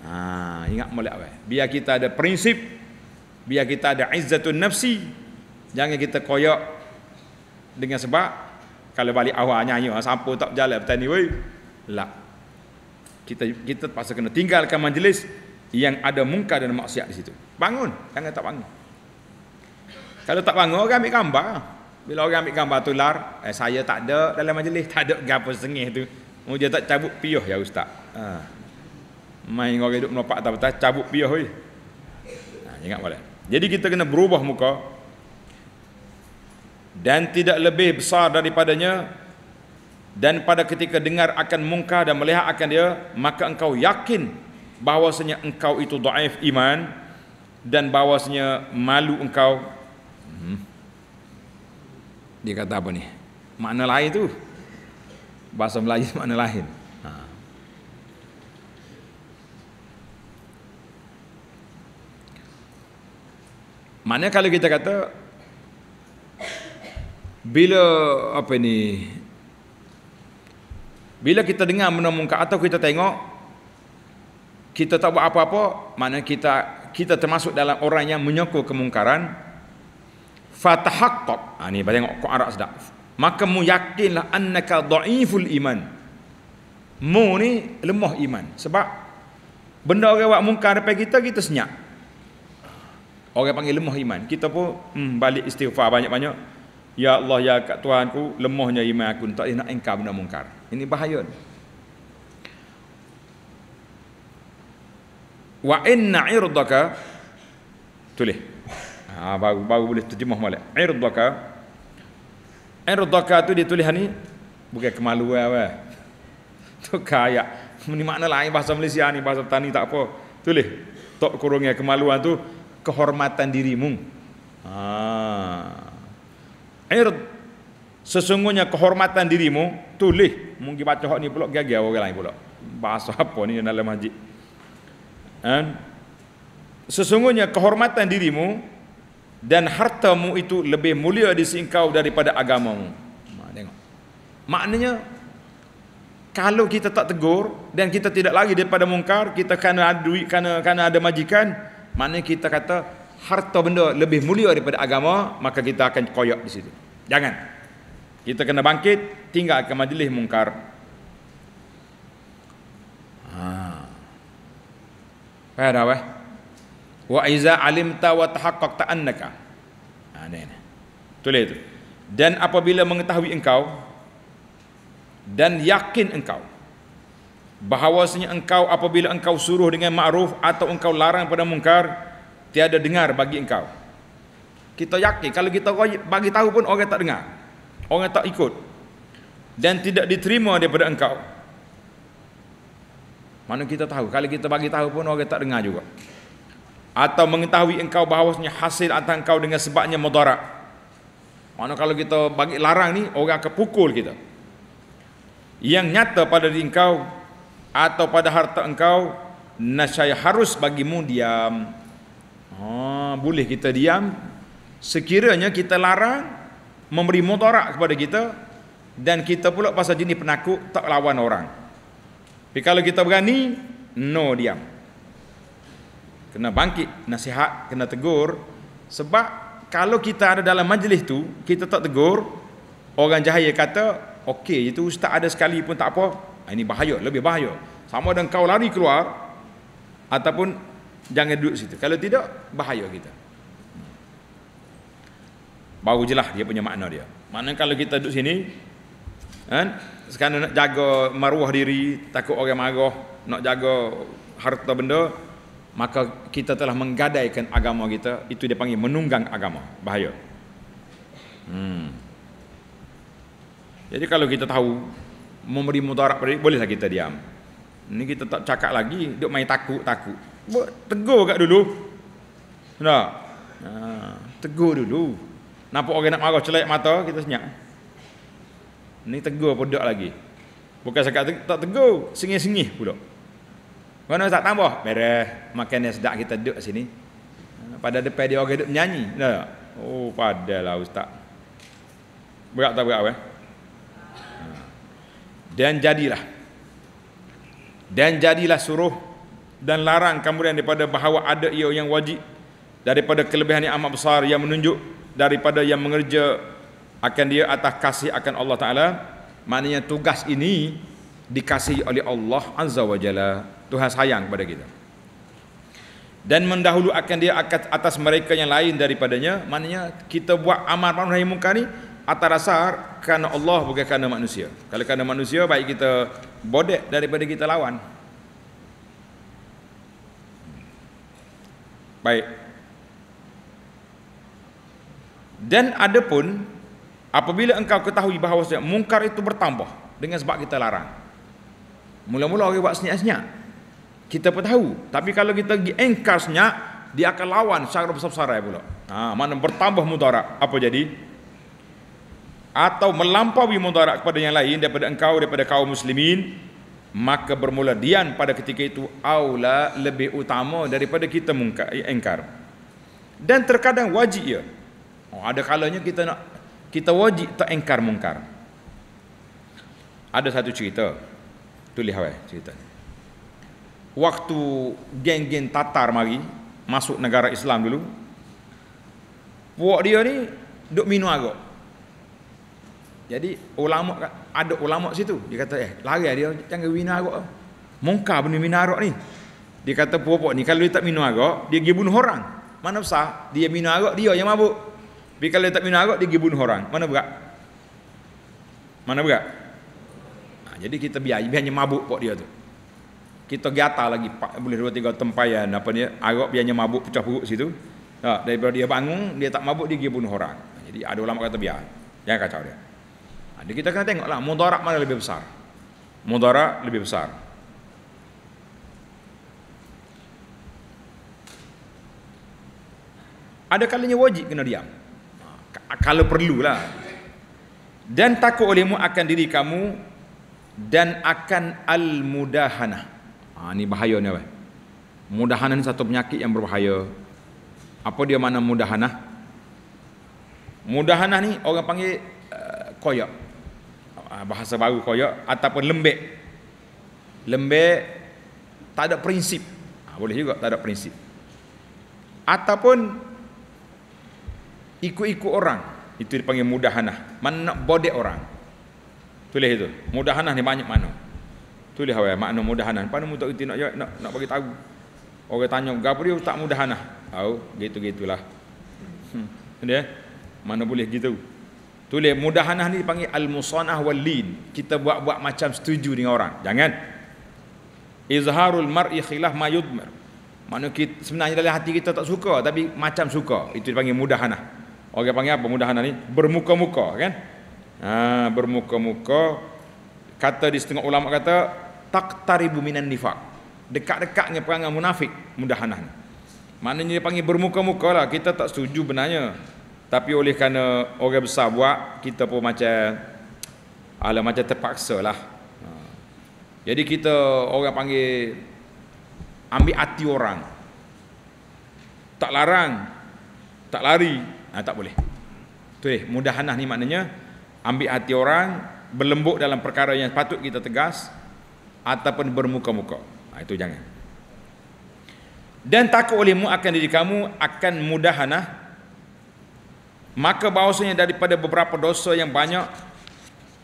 Ha, ingat molek awal. Biar kita ada prinsip, biar kita ada izzatun nafsi. Jangan kita koyak dengan sebab kalau balik awal nyanyi orang ah, sampo tak berjalan petani weh. Lah. Kita kita pasal kena tinggalkan majlis yang ada mungkar dan maksiat di situ. Bangun, jangan tak bangun. Kalau tak bangun orang ambil gambar. Bila orang ambil gambar tular, eh, saya tak ada dalam majlis, (laughs) tak ada gapo sengih tu. Mau oh, dia tak cabut piyah ya ustaz. Ha main orang hidup menopak tak atas cabut piah weh ha, ingat boleh jadi kita kena berubah muka dan tidak lebih besar daripadanya dan pada ketika dengar akan muka dan melihat akan dia maka engkau yakin bahwasanya engkau itu daif iman dan bahwasanya malu engkau hmm. dia kata apa ni makna lain tu bahasa Melayu makna lain Mana kalau kita kata bila apa ni? Bila kita dengar benda muka atau kita tengok kita tak buat apa-apa, mana kita kita termasuk dalam orang yang menyokong kemungkaran fatahaqqaq ha, ni bagi tengok Quran Arab sedap maka mu yakinlah annaka dhaiful iman mu ni lemah iman sebab benda orang buat mungkar depan kita kita senyap Orang panggil lemah iman. Kita pun hmm, balik istighfar banyak-banyak. Ya Allah, ya kat Tuhan lemahnya iman aku. Tak nak engkau benda mungkar. Ini bahaya. Wa inna irdaka. Tulis. Ha, baru, baru boleh terjemah malik. Irdaka. Irdaka tu ditulis ni. Bukan kemaluan apa. Tu kaya. Ini makna lain bahasa Malaysia ni, bahasa Tani tak apa. Tulis. Tok kurungnya kemaluan tu kehormatan dirimu. Ah, Ird sesungguhnya kehormatan dirimu tulis mungkin baca hok ni pula gagal orang lain pula. Bahasa apa ni dalam masjid? Dan ha? sesungguhnya kehormatan dirimu dan hartamu itu lebih mulia di sisi engkau daripada agamamu. Ha, tengok. Maknanya kalau kita tak tegur dan kita tidak lari daripada mungkar, kita kena adui kena kena ada majikan, mana kita kata harta benda lebih mulia daripada agama, maka kita akan koyak di situ. Jangan. Kita kena bangkit, tinggalkan majlis mungkar. Ha. Ah. Apa Wa iza alimta wa tahaqqaqta annaka. Ha ni. Tulis itu. Dan apabila mengetahui engkau dan yakin engkau bahawasanya engkau apabila engkau suruh dengan ma'ruf atau engkau larang pada mungkar tiada dengar bagi engkau kita yakin kalau kita bagi tahu pun orang tak dengar orang tak ikut dan tidak diterima daripada engkau mana kita tahu kalau kita bagi tahu pun orang tak dengar juga atau mengetahui engkau bahawasanya hasil antara engkau dengan sebabnya mudarat mana kalau kita bagi larang ni orang akan pukul kita yang nyata pada diri engkau atau pada harta engkau nasyai harus bagimu diam ha, boleh kita diam sekiranya kita larang memberi motorak kepada kita dan kita pula pasal jenis penakut tak lawan orang tapi kalau kita berani no diam kena bangkit nasihat kena tegur sebab kalau kita ada dalam majlis tu kita tak tegur orang jahaya kata okey itu ustaz ada sekali pun tak apa Ah, ini bahaya, lebih bahaya. Sama dengan kau lari keluar ataupun jangan duduk situ. Kalau tidak bahaya kita. Baru jelah dia punya makna dia. Mana kalau kita duduk sini kan sekarang nak jaga maruah diri, takut orang marah, nak jaga harta benda, maka kita telah menggadaikan agama kita, itu dia panggil menunggang agama. Bahaya. Hmm. Jadi kalau kita tahu memberi mudarat pada dia, bolehlah kita diam. Ini kita tak cakap lagi, dia main takut-takut. Buat tegur kat dulu. Tak? Ha, tegur dulu. Nampak orang nak marah celak mata, kita senyap. Ini tegur pun duk lagi. Bukan cakap tegur, tak tegur, sengih-sengih pula. Mana tak tambah? Merah, makan yang sedap kita duduk sini. Ha, pada depan dia orang duduk menyanyi. Tak? Oh, padahlah ustaz. Berat tak berat apa? Eh? dan jadilah dan jadilah suruh dan larang kemudian daripada bahawa ada ia yang wajib daripada kelebihan yang amat besar yang menunjuk daripada yang mengerja akan dia atas kasih akan Allah Ta'ala maknanya tugas ini dikasih oleh Allah Azza wa Jalla Tuhan sayang kepada kita dan mendahulu akan dia atas mereka yang lain daripadanya maknanya kita buat amar ma'ruf nahi munkar ni atas dasar kerana Allah bukan kerana manusia. Kalau kerana manusia baik kita bodek daripada kita lawan. Baik. Dan ada pun apabila engkau ketahui bahawa mungkar itu bertambah dengan sebab kita larang. Mula-mula orang buat senyap-senyap. Kita pun tahu. Tapi kalau kita engkar senyap, dia akan lawan secara besar-besar Ha, mana bertambah mutara? Apa jadi? atau melampaui mudarat kepada yang lain daripada engkau daripada kaum muslimin maka bermula dian pada ketika itu aula lebih utama daripada kita eh, engkar dan terkadang wajib ya oh, ada kalanya kita nak kita wajib tak engkar mungkar ada satu cerita tulis awal cerita waktu geng-geng tatar mari masuk negara Islam dulu puak dia ni duk minum arak jadi ulama ada ulama situ. Dia kata eh lari lah dia jangan bina arak. Mungkar benda bina arak ni. Dia kata puak ni kalau dia tak minum arak, dia pergi bunuh orang. Mana besar dia minum arak dia yang mabuk. Tapi kalau dia tak minum arak dia pergi bunuh orang. Mana berat? Mana berat? Ha, jadi kita biar biarnya mabuk pok dia tu. Kita gata lagi pak, boleh dua tiga tempayan apa dia arak biarnya mabuk pecah perut situ. Ha, daripada dia bangun dia tak mabuk dia pergi bunuh orang. Ha, jadi ada ulama kata biar. Jangan kacau dia. Jadi ha, kita kena tengoklah mudarat mana lebih besar. Mudarat lebih besar. Ada kalanya wajib kena diam. Ha, kalau perlulah. Dan takut olehmu akan diri kamu dan akan al-mudahana. Ha, ini bahaya ni apa? Mudahana ni satu penyakit yang berbahaya. Apa dia mana mudahana? Mudahana ni orang panggil uh, koyak. Ah, bahasa baru koyok ataupun lembek lembek tak ada prinsip ah, boleh juga tak ada prinsip ataupun ikut-ikut orang itu dipanggil mudahanah mana bodek orang tulis itu mudahanah ni banyak mana tulis awal makna mudahanah pandu mutak kita nak nak nak bagi tahu orang tanya gapo dia tak mudahanah tahu gitu-gitulah hmm. dia mana boleh gitu Tulis mudahanah ni dipanggil al-musanah wal lin. Kita buat-buat macam setuju dengan orang. Jangan. Izharul mar'i khilaf ma yudmir. Maknanya sebenarnya dalam hati kita tak suka tapi macam suka. Itu dipanggil mudahanah. Orang panggil apa mudahanah ni? Bermuka-muka kan? Ha, bermuka-muka kata di setengah ulama kata taqtaribu minan nifaq. Dekat-dekat dengan perangai munafik mudahanah ni. Maknanya dia panggil bermuka-muka lah. Kita tak setuju benarnya. Tapi oleh kerana orang besar buat, kita pun macam ala macam terpaksa lah. Ha. Jadi kita orang panggil ambil hati orang. Tak larang, tak lari, nah, ha, tak boleh. Tu eh, mudahanah ni maknanya ambil hati orang, berlembut dalam perkara yang patut kita tegas ataupun bermuka-muka. Nah, ha, itu jangan. Dan takut olehmu akan diri kamu akan mudahanah maka bahawasanya daripada beberapa dosa yang banyak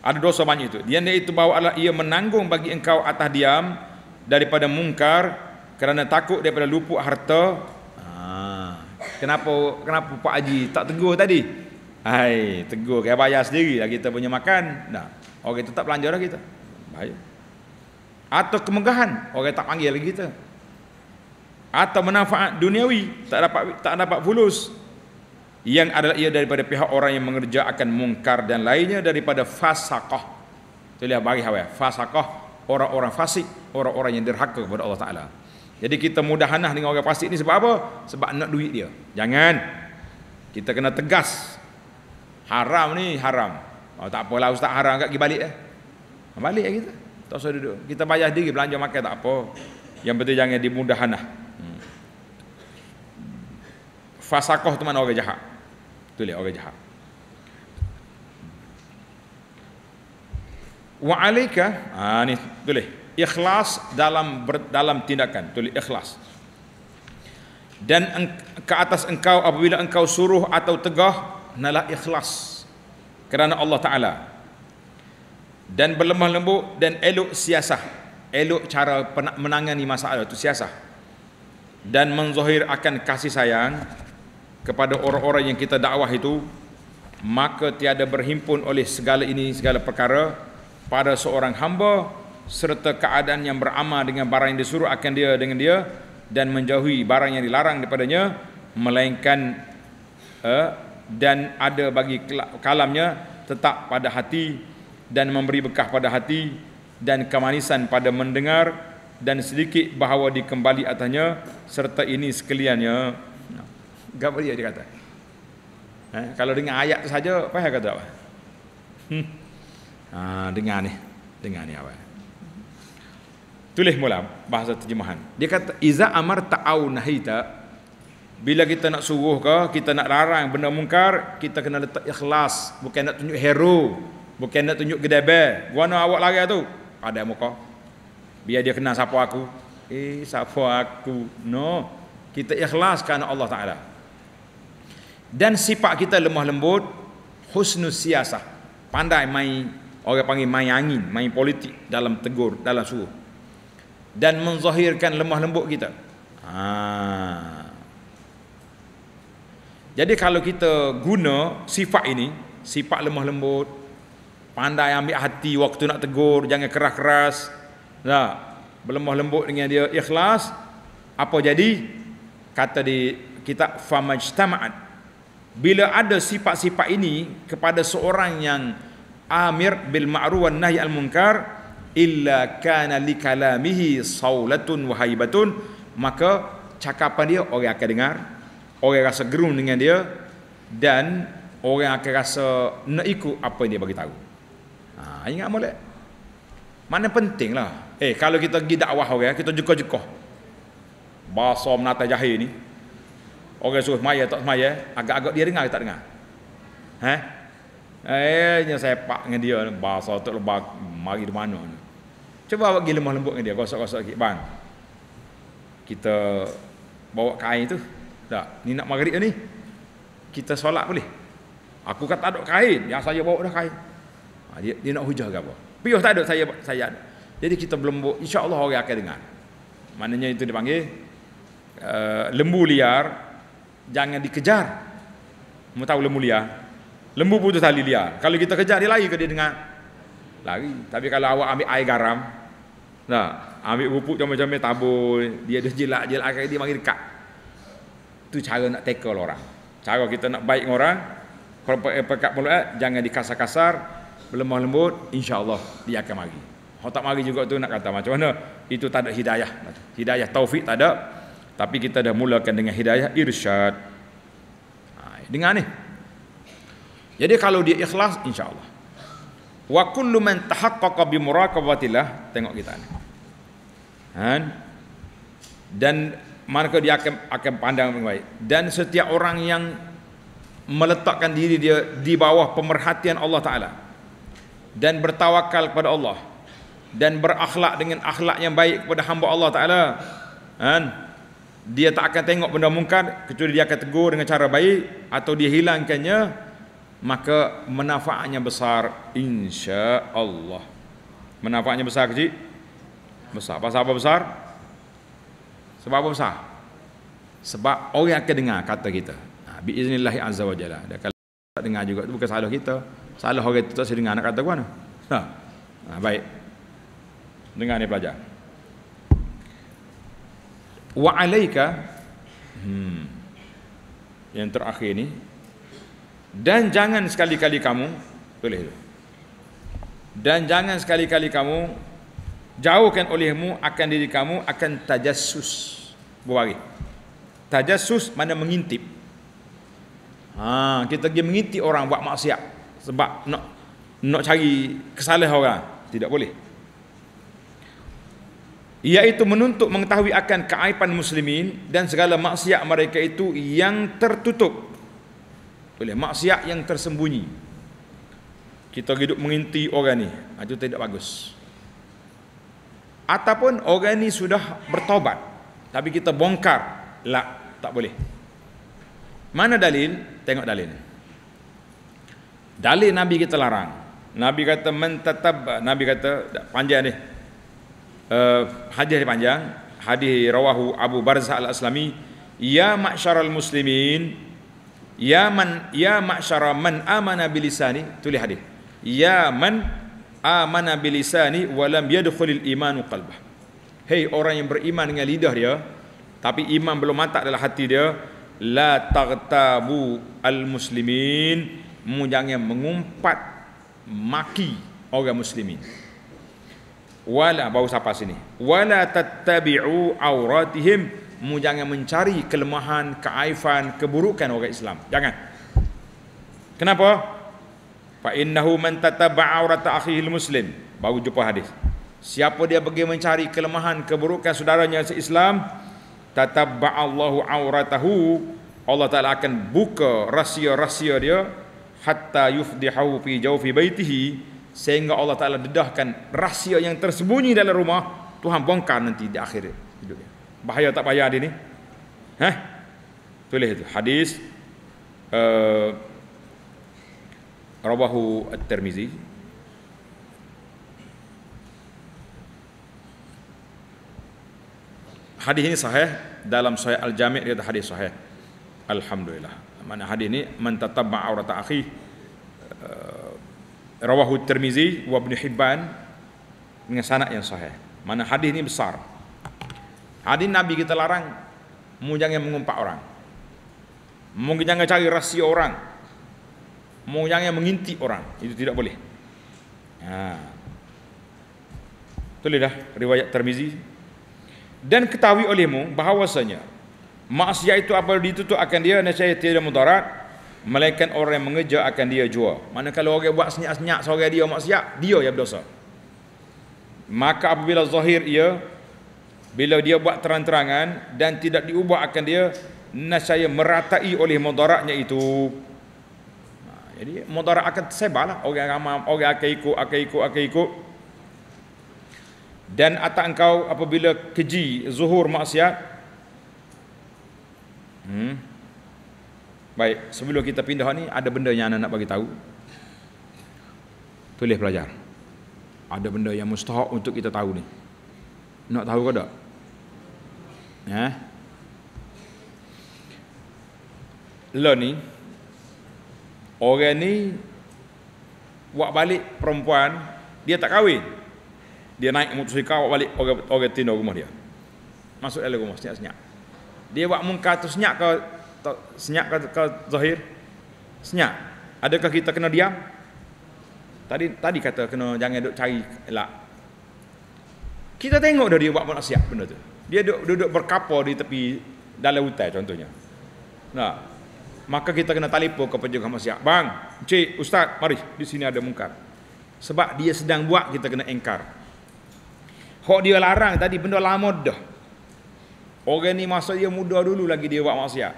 ada dosa banyak itu yang dia itu bahawa Allah ia menanggung bagi engkau atas diam daripada mungkar kerana takut daripada lupuk harta ah, kenapa kenapa Pak Haji tak tegur tadi hai tegur kaya bayar sendiri lah kita punya makan nah, orang itu tak belanja lah kita Baik. atau kemegahan orang tak panggil lagi kita atau manfaat duniawi tak dapat tak dapat fulus yang adalah ia daripada pihak orang yang mengerjakan mungkar dan lainnya daripada fasakah. tu lihat bagi hawa fasakah orang-orang fasik, orang-orang yang derhaka kepada Allah Taala. Jadi kita mudah hanah dengan orang fasik ni sebab apa? Sebab nak duit dia. Jangan. Kita kena tegas. Haram ni haram. Oh, tak apalah ustaz haram kat pergi balik eh. Balik eh kita. Tak usah duduk. Kita bayar diri belanja makan tak apa. Yang penting jangan dimudah hanah. Hmm. Fasakoh tu mana orang jahat Tulis ya, orang jahat. Wa alika, ah ha, ni tulis ya. ikhlas dalam ber, dalam tindakan, tulis ya, ikhlas. Dan eng, ke atas engkau apabila engkau suruh atau tegah nalah ikhlas kerana Allah Taala. Dan berlemah lembut dan elok siasah. Elok cara menangani masalah itu siasah. Dan menzahir akan kasih sayang kepada orang-orang yang kita dakwah itu maka tiada berhimpun oleh segala ini segala perkara pada seorang hamba serta keadaan yang beramal dengan barang yang disuruh akan dia dengan dia dan menjauhi barang yang dilarang daripadanya melainkan uh, dan ada bagi kalamnya tetap pada hati dan memberi bekah pada hati dan kemanisan pada mendengar dan sedikit bahawa dikembali atasnya serta ini sekaliannya Gambar dia dia kata. Ha, kalau dengar ayat tu saja, faham kata apa? Hmm. Ha, dengar ni. Dengar ni apa? Tulis mula bahasa terjemahan. Dia kata, Iza amar ta'au nahita, bila kita nak suruh ke, kita nak larang benda mungkar, kita kena letak ikhlas. Bukan nak tunjuk hero. Bukan nak tunjuk gedebe. Guana awak lari tu? Ada muka. Biar dia kenal siapa aku. Eh, siapa aku? No. Kita ikhlas kerana Allah Ta'ala dan sifat kita lemah lembut husnul siasah pandai main orang panggil main angin main politik dalam tegur dalam suruh dan menzahirkan lemah lembut kita ha. jadi kalau kita guna sifat ini sifat lemah lembut pandai ambil hati waktu nak tegur jangan keras-keras nah berlemah lembut dengan dia ikhlas apa jadi kata di kitab famajtamaat bila ada sifat-sifat ini kepada seorang yang amir bil ma'ruf wan nahi al munkar illa kana li kalamihi saulatun wa haibatun maka cakapan dia orang akan dengar orang rasa gerun dengan dia dan orang akan rasa nak ikut apa yang dia bagi tahu ha ingat molek mana lah eh kalau kita pergi dakwah orang kita jukah-jukah bahasa menata jahil ni Orang suruh Maya, tak Maya? Agak-agak dia dengar tak dengar Eh ha? Akhirnya sepak dengan dia Bahasa tu lebar Mari di mana ni Cuba bagi lemah lembut dengan dia Gosok-gosok sikit Bang Kita Bawa kain tu Tak Ni nak maghrib ni Kita solat boleh Aku kata tak ada kain Yang saya bawa dah kain ha, dia, dia nak hujah ke apa Pihak tak ada saya, saya ada Jadi kita berlembut InsyaAllah orang akan dengar Maknanya itu dipanggil uh, eh, Lembu liar jangan dikejar. Mau tahu lembu liar? Lembu putus tali liar. Kalau kita kejar dia lari ke dia dengar? Lari. Tapi kalau awak ambil air garam, nah, ambil pupuk macam-macam tabur, dia dah jelak jelak akhirnya dia mari dekat. Tu cara nak tackle orang. Cara kita nak baik orang, kalau pekat mulut eh, jangan dikasar-kasar, berlemah lembut, insya-Allah dia akan mari. Kalau tak mari juga tu nak kata macam mana? Itu tak ada hidayah. Hidayah taufik tak ada. Tapi kita dah mulakan dengan hidayah irsyad. Ha, dengar ni. Jadi kalau dia ikhlas insya-Allah. Wa kullu man tahaqqaqa bi tengok kita ni. Kan? Dan manakah dia akan akan pandang dengan baik. Dan setiap orang yang meletakkan diri dia di bawah pemerhatian Allah Taala dan bertawakal kepada Allah dan berakhlak dengan akhlak yang baik kepada hamba Allah Taala. Kan? dia tak akan tengok benda mungkar kecuali dia akan tegur dengan cara baik atau dia hilangkannya maka manfaatnya besar insya-Allah. Manfaatnya besar kecil? Besar. Pasal apa besar? Sebab apa besar? Sebab orang akan dengar kata kita. Nah, ha, bi iznillah azza wa jalla. kalau tak dengar juga itu bukan salah kita. Salah orang itu tak sedengar nak kata gua nah. nah, baik. Dengar ni pelajar wa alaika hmm, yang terakhir ini dan jangan sekali-kali kamu boleh dan jangan sekali-kali kamu jauhkan olehmu akan diri kamu akan tajassus berwari tajassus mana mengintip ha, kita pergi mengintip orang buat maksiat sebab nak nak cari kesalahan orang tidak boleh iaitu menuntut mengetahui akan keaiban muslimin dan segala maksiat mereka itu yang tertutup boleh maksiat yang tersembunyi kita hidup menginti orang ni ah, itu tidak bagus ataupun orang ni sudah bertobat tapi kita bongkar lah tak boleh mana dalil tengok dalil dalil nabi kita larang nabi kata mentatab nabi kata panjang ni uh, hadis panjang hadis rawahu Abu Barzah al-Aslami ya masyaral muslimin ya man ya masyara man amana bilisani tulis hadis ya man amana bilisani wa lam yadkhulil imanu qalbah hey orang yang beriman dengan lidah dia tapi iman belum matak dalam hati dia la tagtabu al muslimin mu jangan mengumpat maki orang muslimin wala bau sapa sini wala tattabi'u auratihim mu jangan mencari kelemahan keaifan keburukan orang Islam jangan kenapa fa innahu man tattaba'a aurata akhihi muslim baru jumpa hadis siapa dia pergi mencari kelemahan keburukan saudaranya se-Islam tattaba'a Allahu auratahu Allah Taala akan buka rahsia-rahsia dia hatta yufdihahu fi jawfi baitihi sehingga Allah Taala dedahkan rahsia yang tersembunyi dalam rumah Tuhan bongkar nanti di akhir hidupnya. Bahaya tak bahaya dia ni? Ha? Tulis itu hadis uh, Rawahu At-Tirmizi Hadis ini sahih dalam sahih Al-Jami' dia hadis sahih. Alhamdulillah. Mana hadis ini mentatabba aurata akhi rawahu Tirmizi wa Ibn Hibban dengan sanad yang sahih. Mana hadis ini besar. Hadis Nabi kita larang mu jangan mengumpat orang. Mu jangan cari rahsia orang. Mu jangan mengintip orang. Itu tidak boleh. Ha. Tulis dah riwayat Tirmizi. Dan ketahui olehmu bahawasanya maksiat itu apa ditutup akan dia nescaya tiada mudarat Malaikat orang yang mengejar akan dia jua. Mana kalau orang buat senyap-senyap seorang dia maksiat, dia yang berdosa. Maka apabila zahir ia bila dia buat terang-terangan dan tidak diubah akan dia nasaya meratai oleh mudaratnya itu. Ha, jadi mudarat akan tersebarlah orang ramai orang akan ikut akan ikut akan ikut. Dan atas engkau apabila keji zuhur maksiat. Hmm. Baik, sebelum kita pindah ni ada benda yang anak nak bagi tahu. Tulis pelajar. Ada benda yang mustahak untuk kita tahu ni. Nak tahu ke tak? Ya. Eh? Learning orang ni buat balik perempuan dia tak kahwin dia naik motosikal buat balik orang orang tinggal rumah dia masuk dalam rumah senyap-senyap dia buat muka tu senyap ke senyap ke, ke zahir? Senyap. Adakah kita kena diam? Tadi tadi kata kena jangan duk cari elak. Kita tengok dah dia buat maksiat benda tu. Dia duduk, duduk berkapal di tepi dalam hutan contohnya. Nah. Maka kita kena telefon ke penjaga maksiat. Bang, cik, ustaz, mari di sini ada mungkar. Sebab dia sedang buat kita kena engkar. Hak dia larang tadi benda lama dah. Orang ni masa dia muda dulu lagi dia buat maksiat.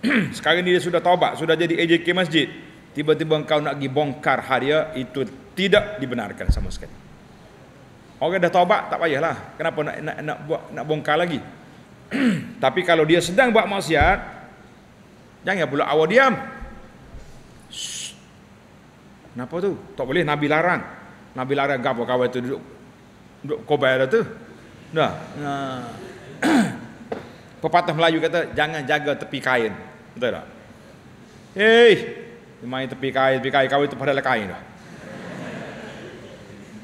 (clears throat) sekarang ni dia sudah taubat, sudah jadi AJK masjid. Tiba-tiba engkau nak pergi bongkar haria itu tidak dibenarkan sama sekali. Orang dah taubat tak payahlah. Kenapa nak nak nak buat nak bongkar lagi? (clears throat) Tapi kalau dia sedang buat maksiat, jangan pula awak diam. Shh. Kenapa tu? Tak boleh Nabi larang. Nabi larang gapo kau itu duduk duduk kobar tu. Dah. Nah. (clears throat) Pepatah Melayu kata jangan jaga tepi kain. Betul tak? Hey, main tepi kain, tepi kain kau itu pada lah kain dah.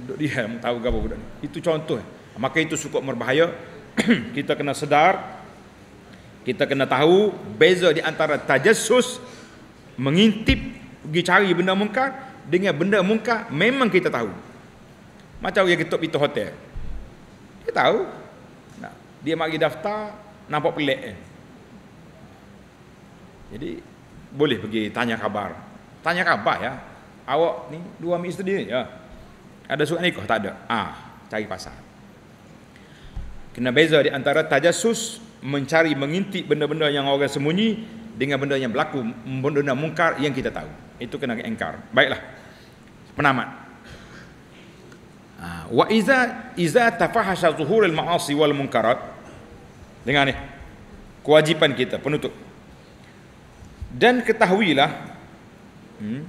Duduk dia tahu gapo budak ni. Itu contoh. Maka itu cukup berbahaya. (clears throat) kita kena sedar. Kita kena tahu beza di antara tajassus mengintip pergi cari benda mungkar dengan benda mungkar memang kita tahu. Macam yang kita pergi hotel. Kita tahu. Dia mari daftar, nampak pelik eh. Jadi boleh pergi tanya khabar. Tanya khabar ya. Awak ni dua mi isteri ya. Ada surat nikah tak ada? Ah, cari pasal. Kena beza di antara tajasus mencari mengintip benda-benda yang orang sembunyi dengan benda yang berlaku benda yang mungkar yang kita tahu. Itu kena engkar. Baiklah. Penamat. Ah, wa iza iza tafahasha zuhurul ma'asi wal munkarat Dengar ni. Kewajipan kita penutup. Dan ketahuilah hmm,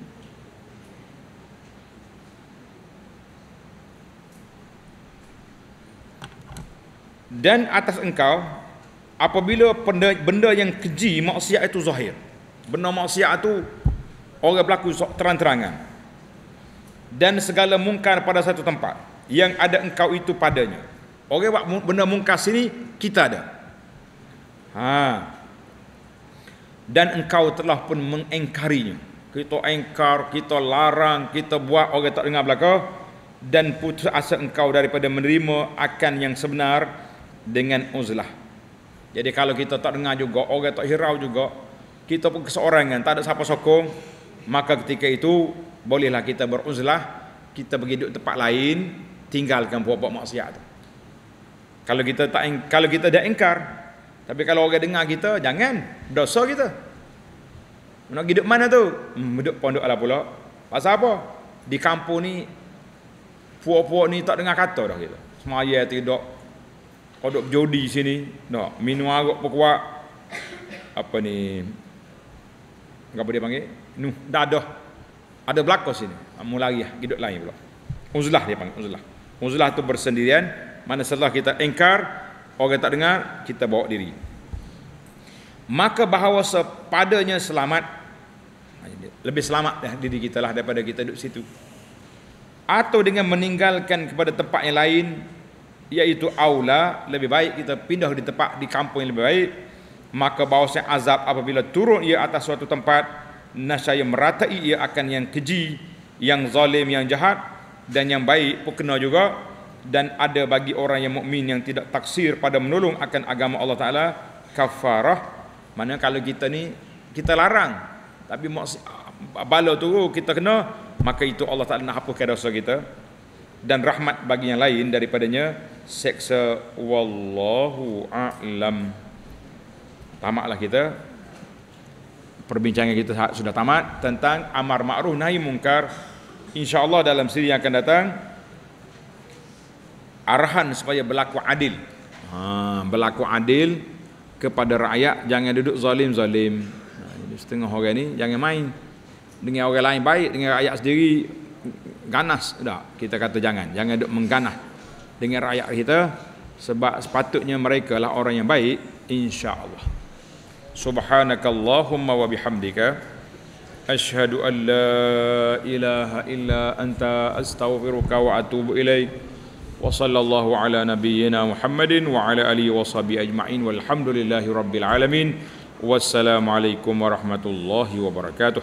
dan atas engkau apabila benda, benda yang keji maksiat itu zahir benda maksiat itu orang berlaku terang-terangan dan segala mungkar pada satu tempat yang ada engkau itu padanya orang buat benda mungkar sini kita ada Ha. Dan engkau telah pun mengengkarinya. Kita engkar, kita larang, kita buat orang tak dengar belaka. Dan putus asa engkau daripada menerima akan yang sebenar dengan uzlah. Jadi kalau kita tak dengar juga, orang tak hirau juga, kita pun keseorangan, tak ada siapa sokong, maka ketika itu bolehlah kita beruzlah, kita pergi duduk tempat lain, tinggalkan buat-buat maksiat itu. Kalau kita tak kalau kita dah engkar, tapi kalau orang dengar kita, jangan. Dosa kita. Nak hidup mana tu? Hmm, hidup pondok ala pula. Pasal apa? Di kampung ni, puak-puak ni tak dengar kata dah kita. Semaya tidak. Kau duduk jodi sini. No. Minum arak pekuat. Apa ni? Apa dia panggil? Nuh, dadah. Ada belakang sini. Ah, Mulai hidup lah, lain pula. Uzlah dia panggil. Uzlah. Uzlah tu bersendirian. Mana setelah kita engkar, Orang tak dengar, kita bawa diri. Maka bahawa sepadanya selamat. Ha, lebih selamat dah diri kita lah daripada kita duduk situ. Atau dengan meninggalkan kepada tempat yang lain. Iaitu aula. Lebih baik kita pindah di tempat, di kampung yang lebih baik. Maka bahawa azab apabila turun ia atas suatu tempat. nasaya meratai ia akan yang keji. Yang zalim, yang jahat. Dan yang baik pun kena juga dan ada bagi orang yang mukmin yang tidak taksir pada menolong akan agama Allah Taala kafarah mana kalau kita ni kita larang tapi maksi bala tu kita kena maka itu Allah Taala nak hapuskan dosa kita dan rahmat bagi yang lain daripadanya seksa wallahu a'lam tamaklah kita perbincangan kita sudah tamat tentang amar ma'ruf nahi mungkar insyaallah dalam siri yang akan datang arahan supaya berlaku adil. Ha, berlaku adil kepada rakyat jangan duduk zalim-zalim. Ha, setengah orang ni jangan main dengan orang lain baik dengan rakyat sendiri ganas tak? Kita kata jangan, jangan duduk mengganas dengan rakyat kita sebab sepatutnya mereka lah orang yang baik insya-Allah. Subhanakallahumma wa bihamdika ashhadu an la ilaha illa anta astaghfiruka wa atubu ilaik wa sallallahu ala nabiyyina Muhammadin wa ala alihi wa sahbihi ajma'in walhamdulillahi alamin wassalamu warahmatullahi wabarakatuh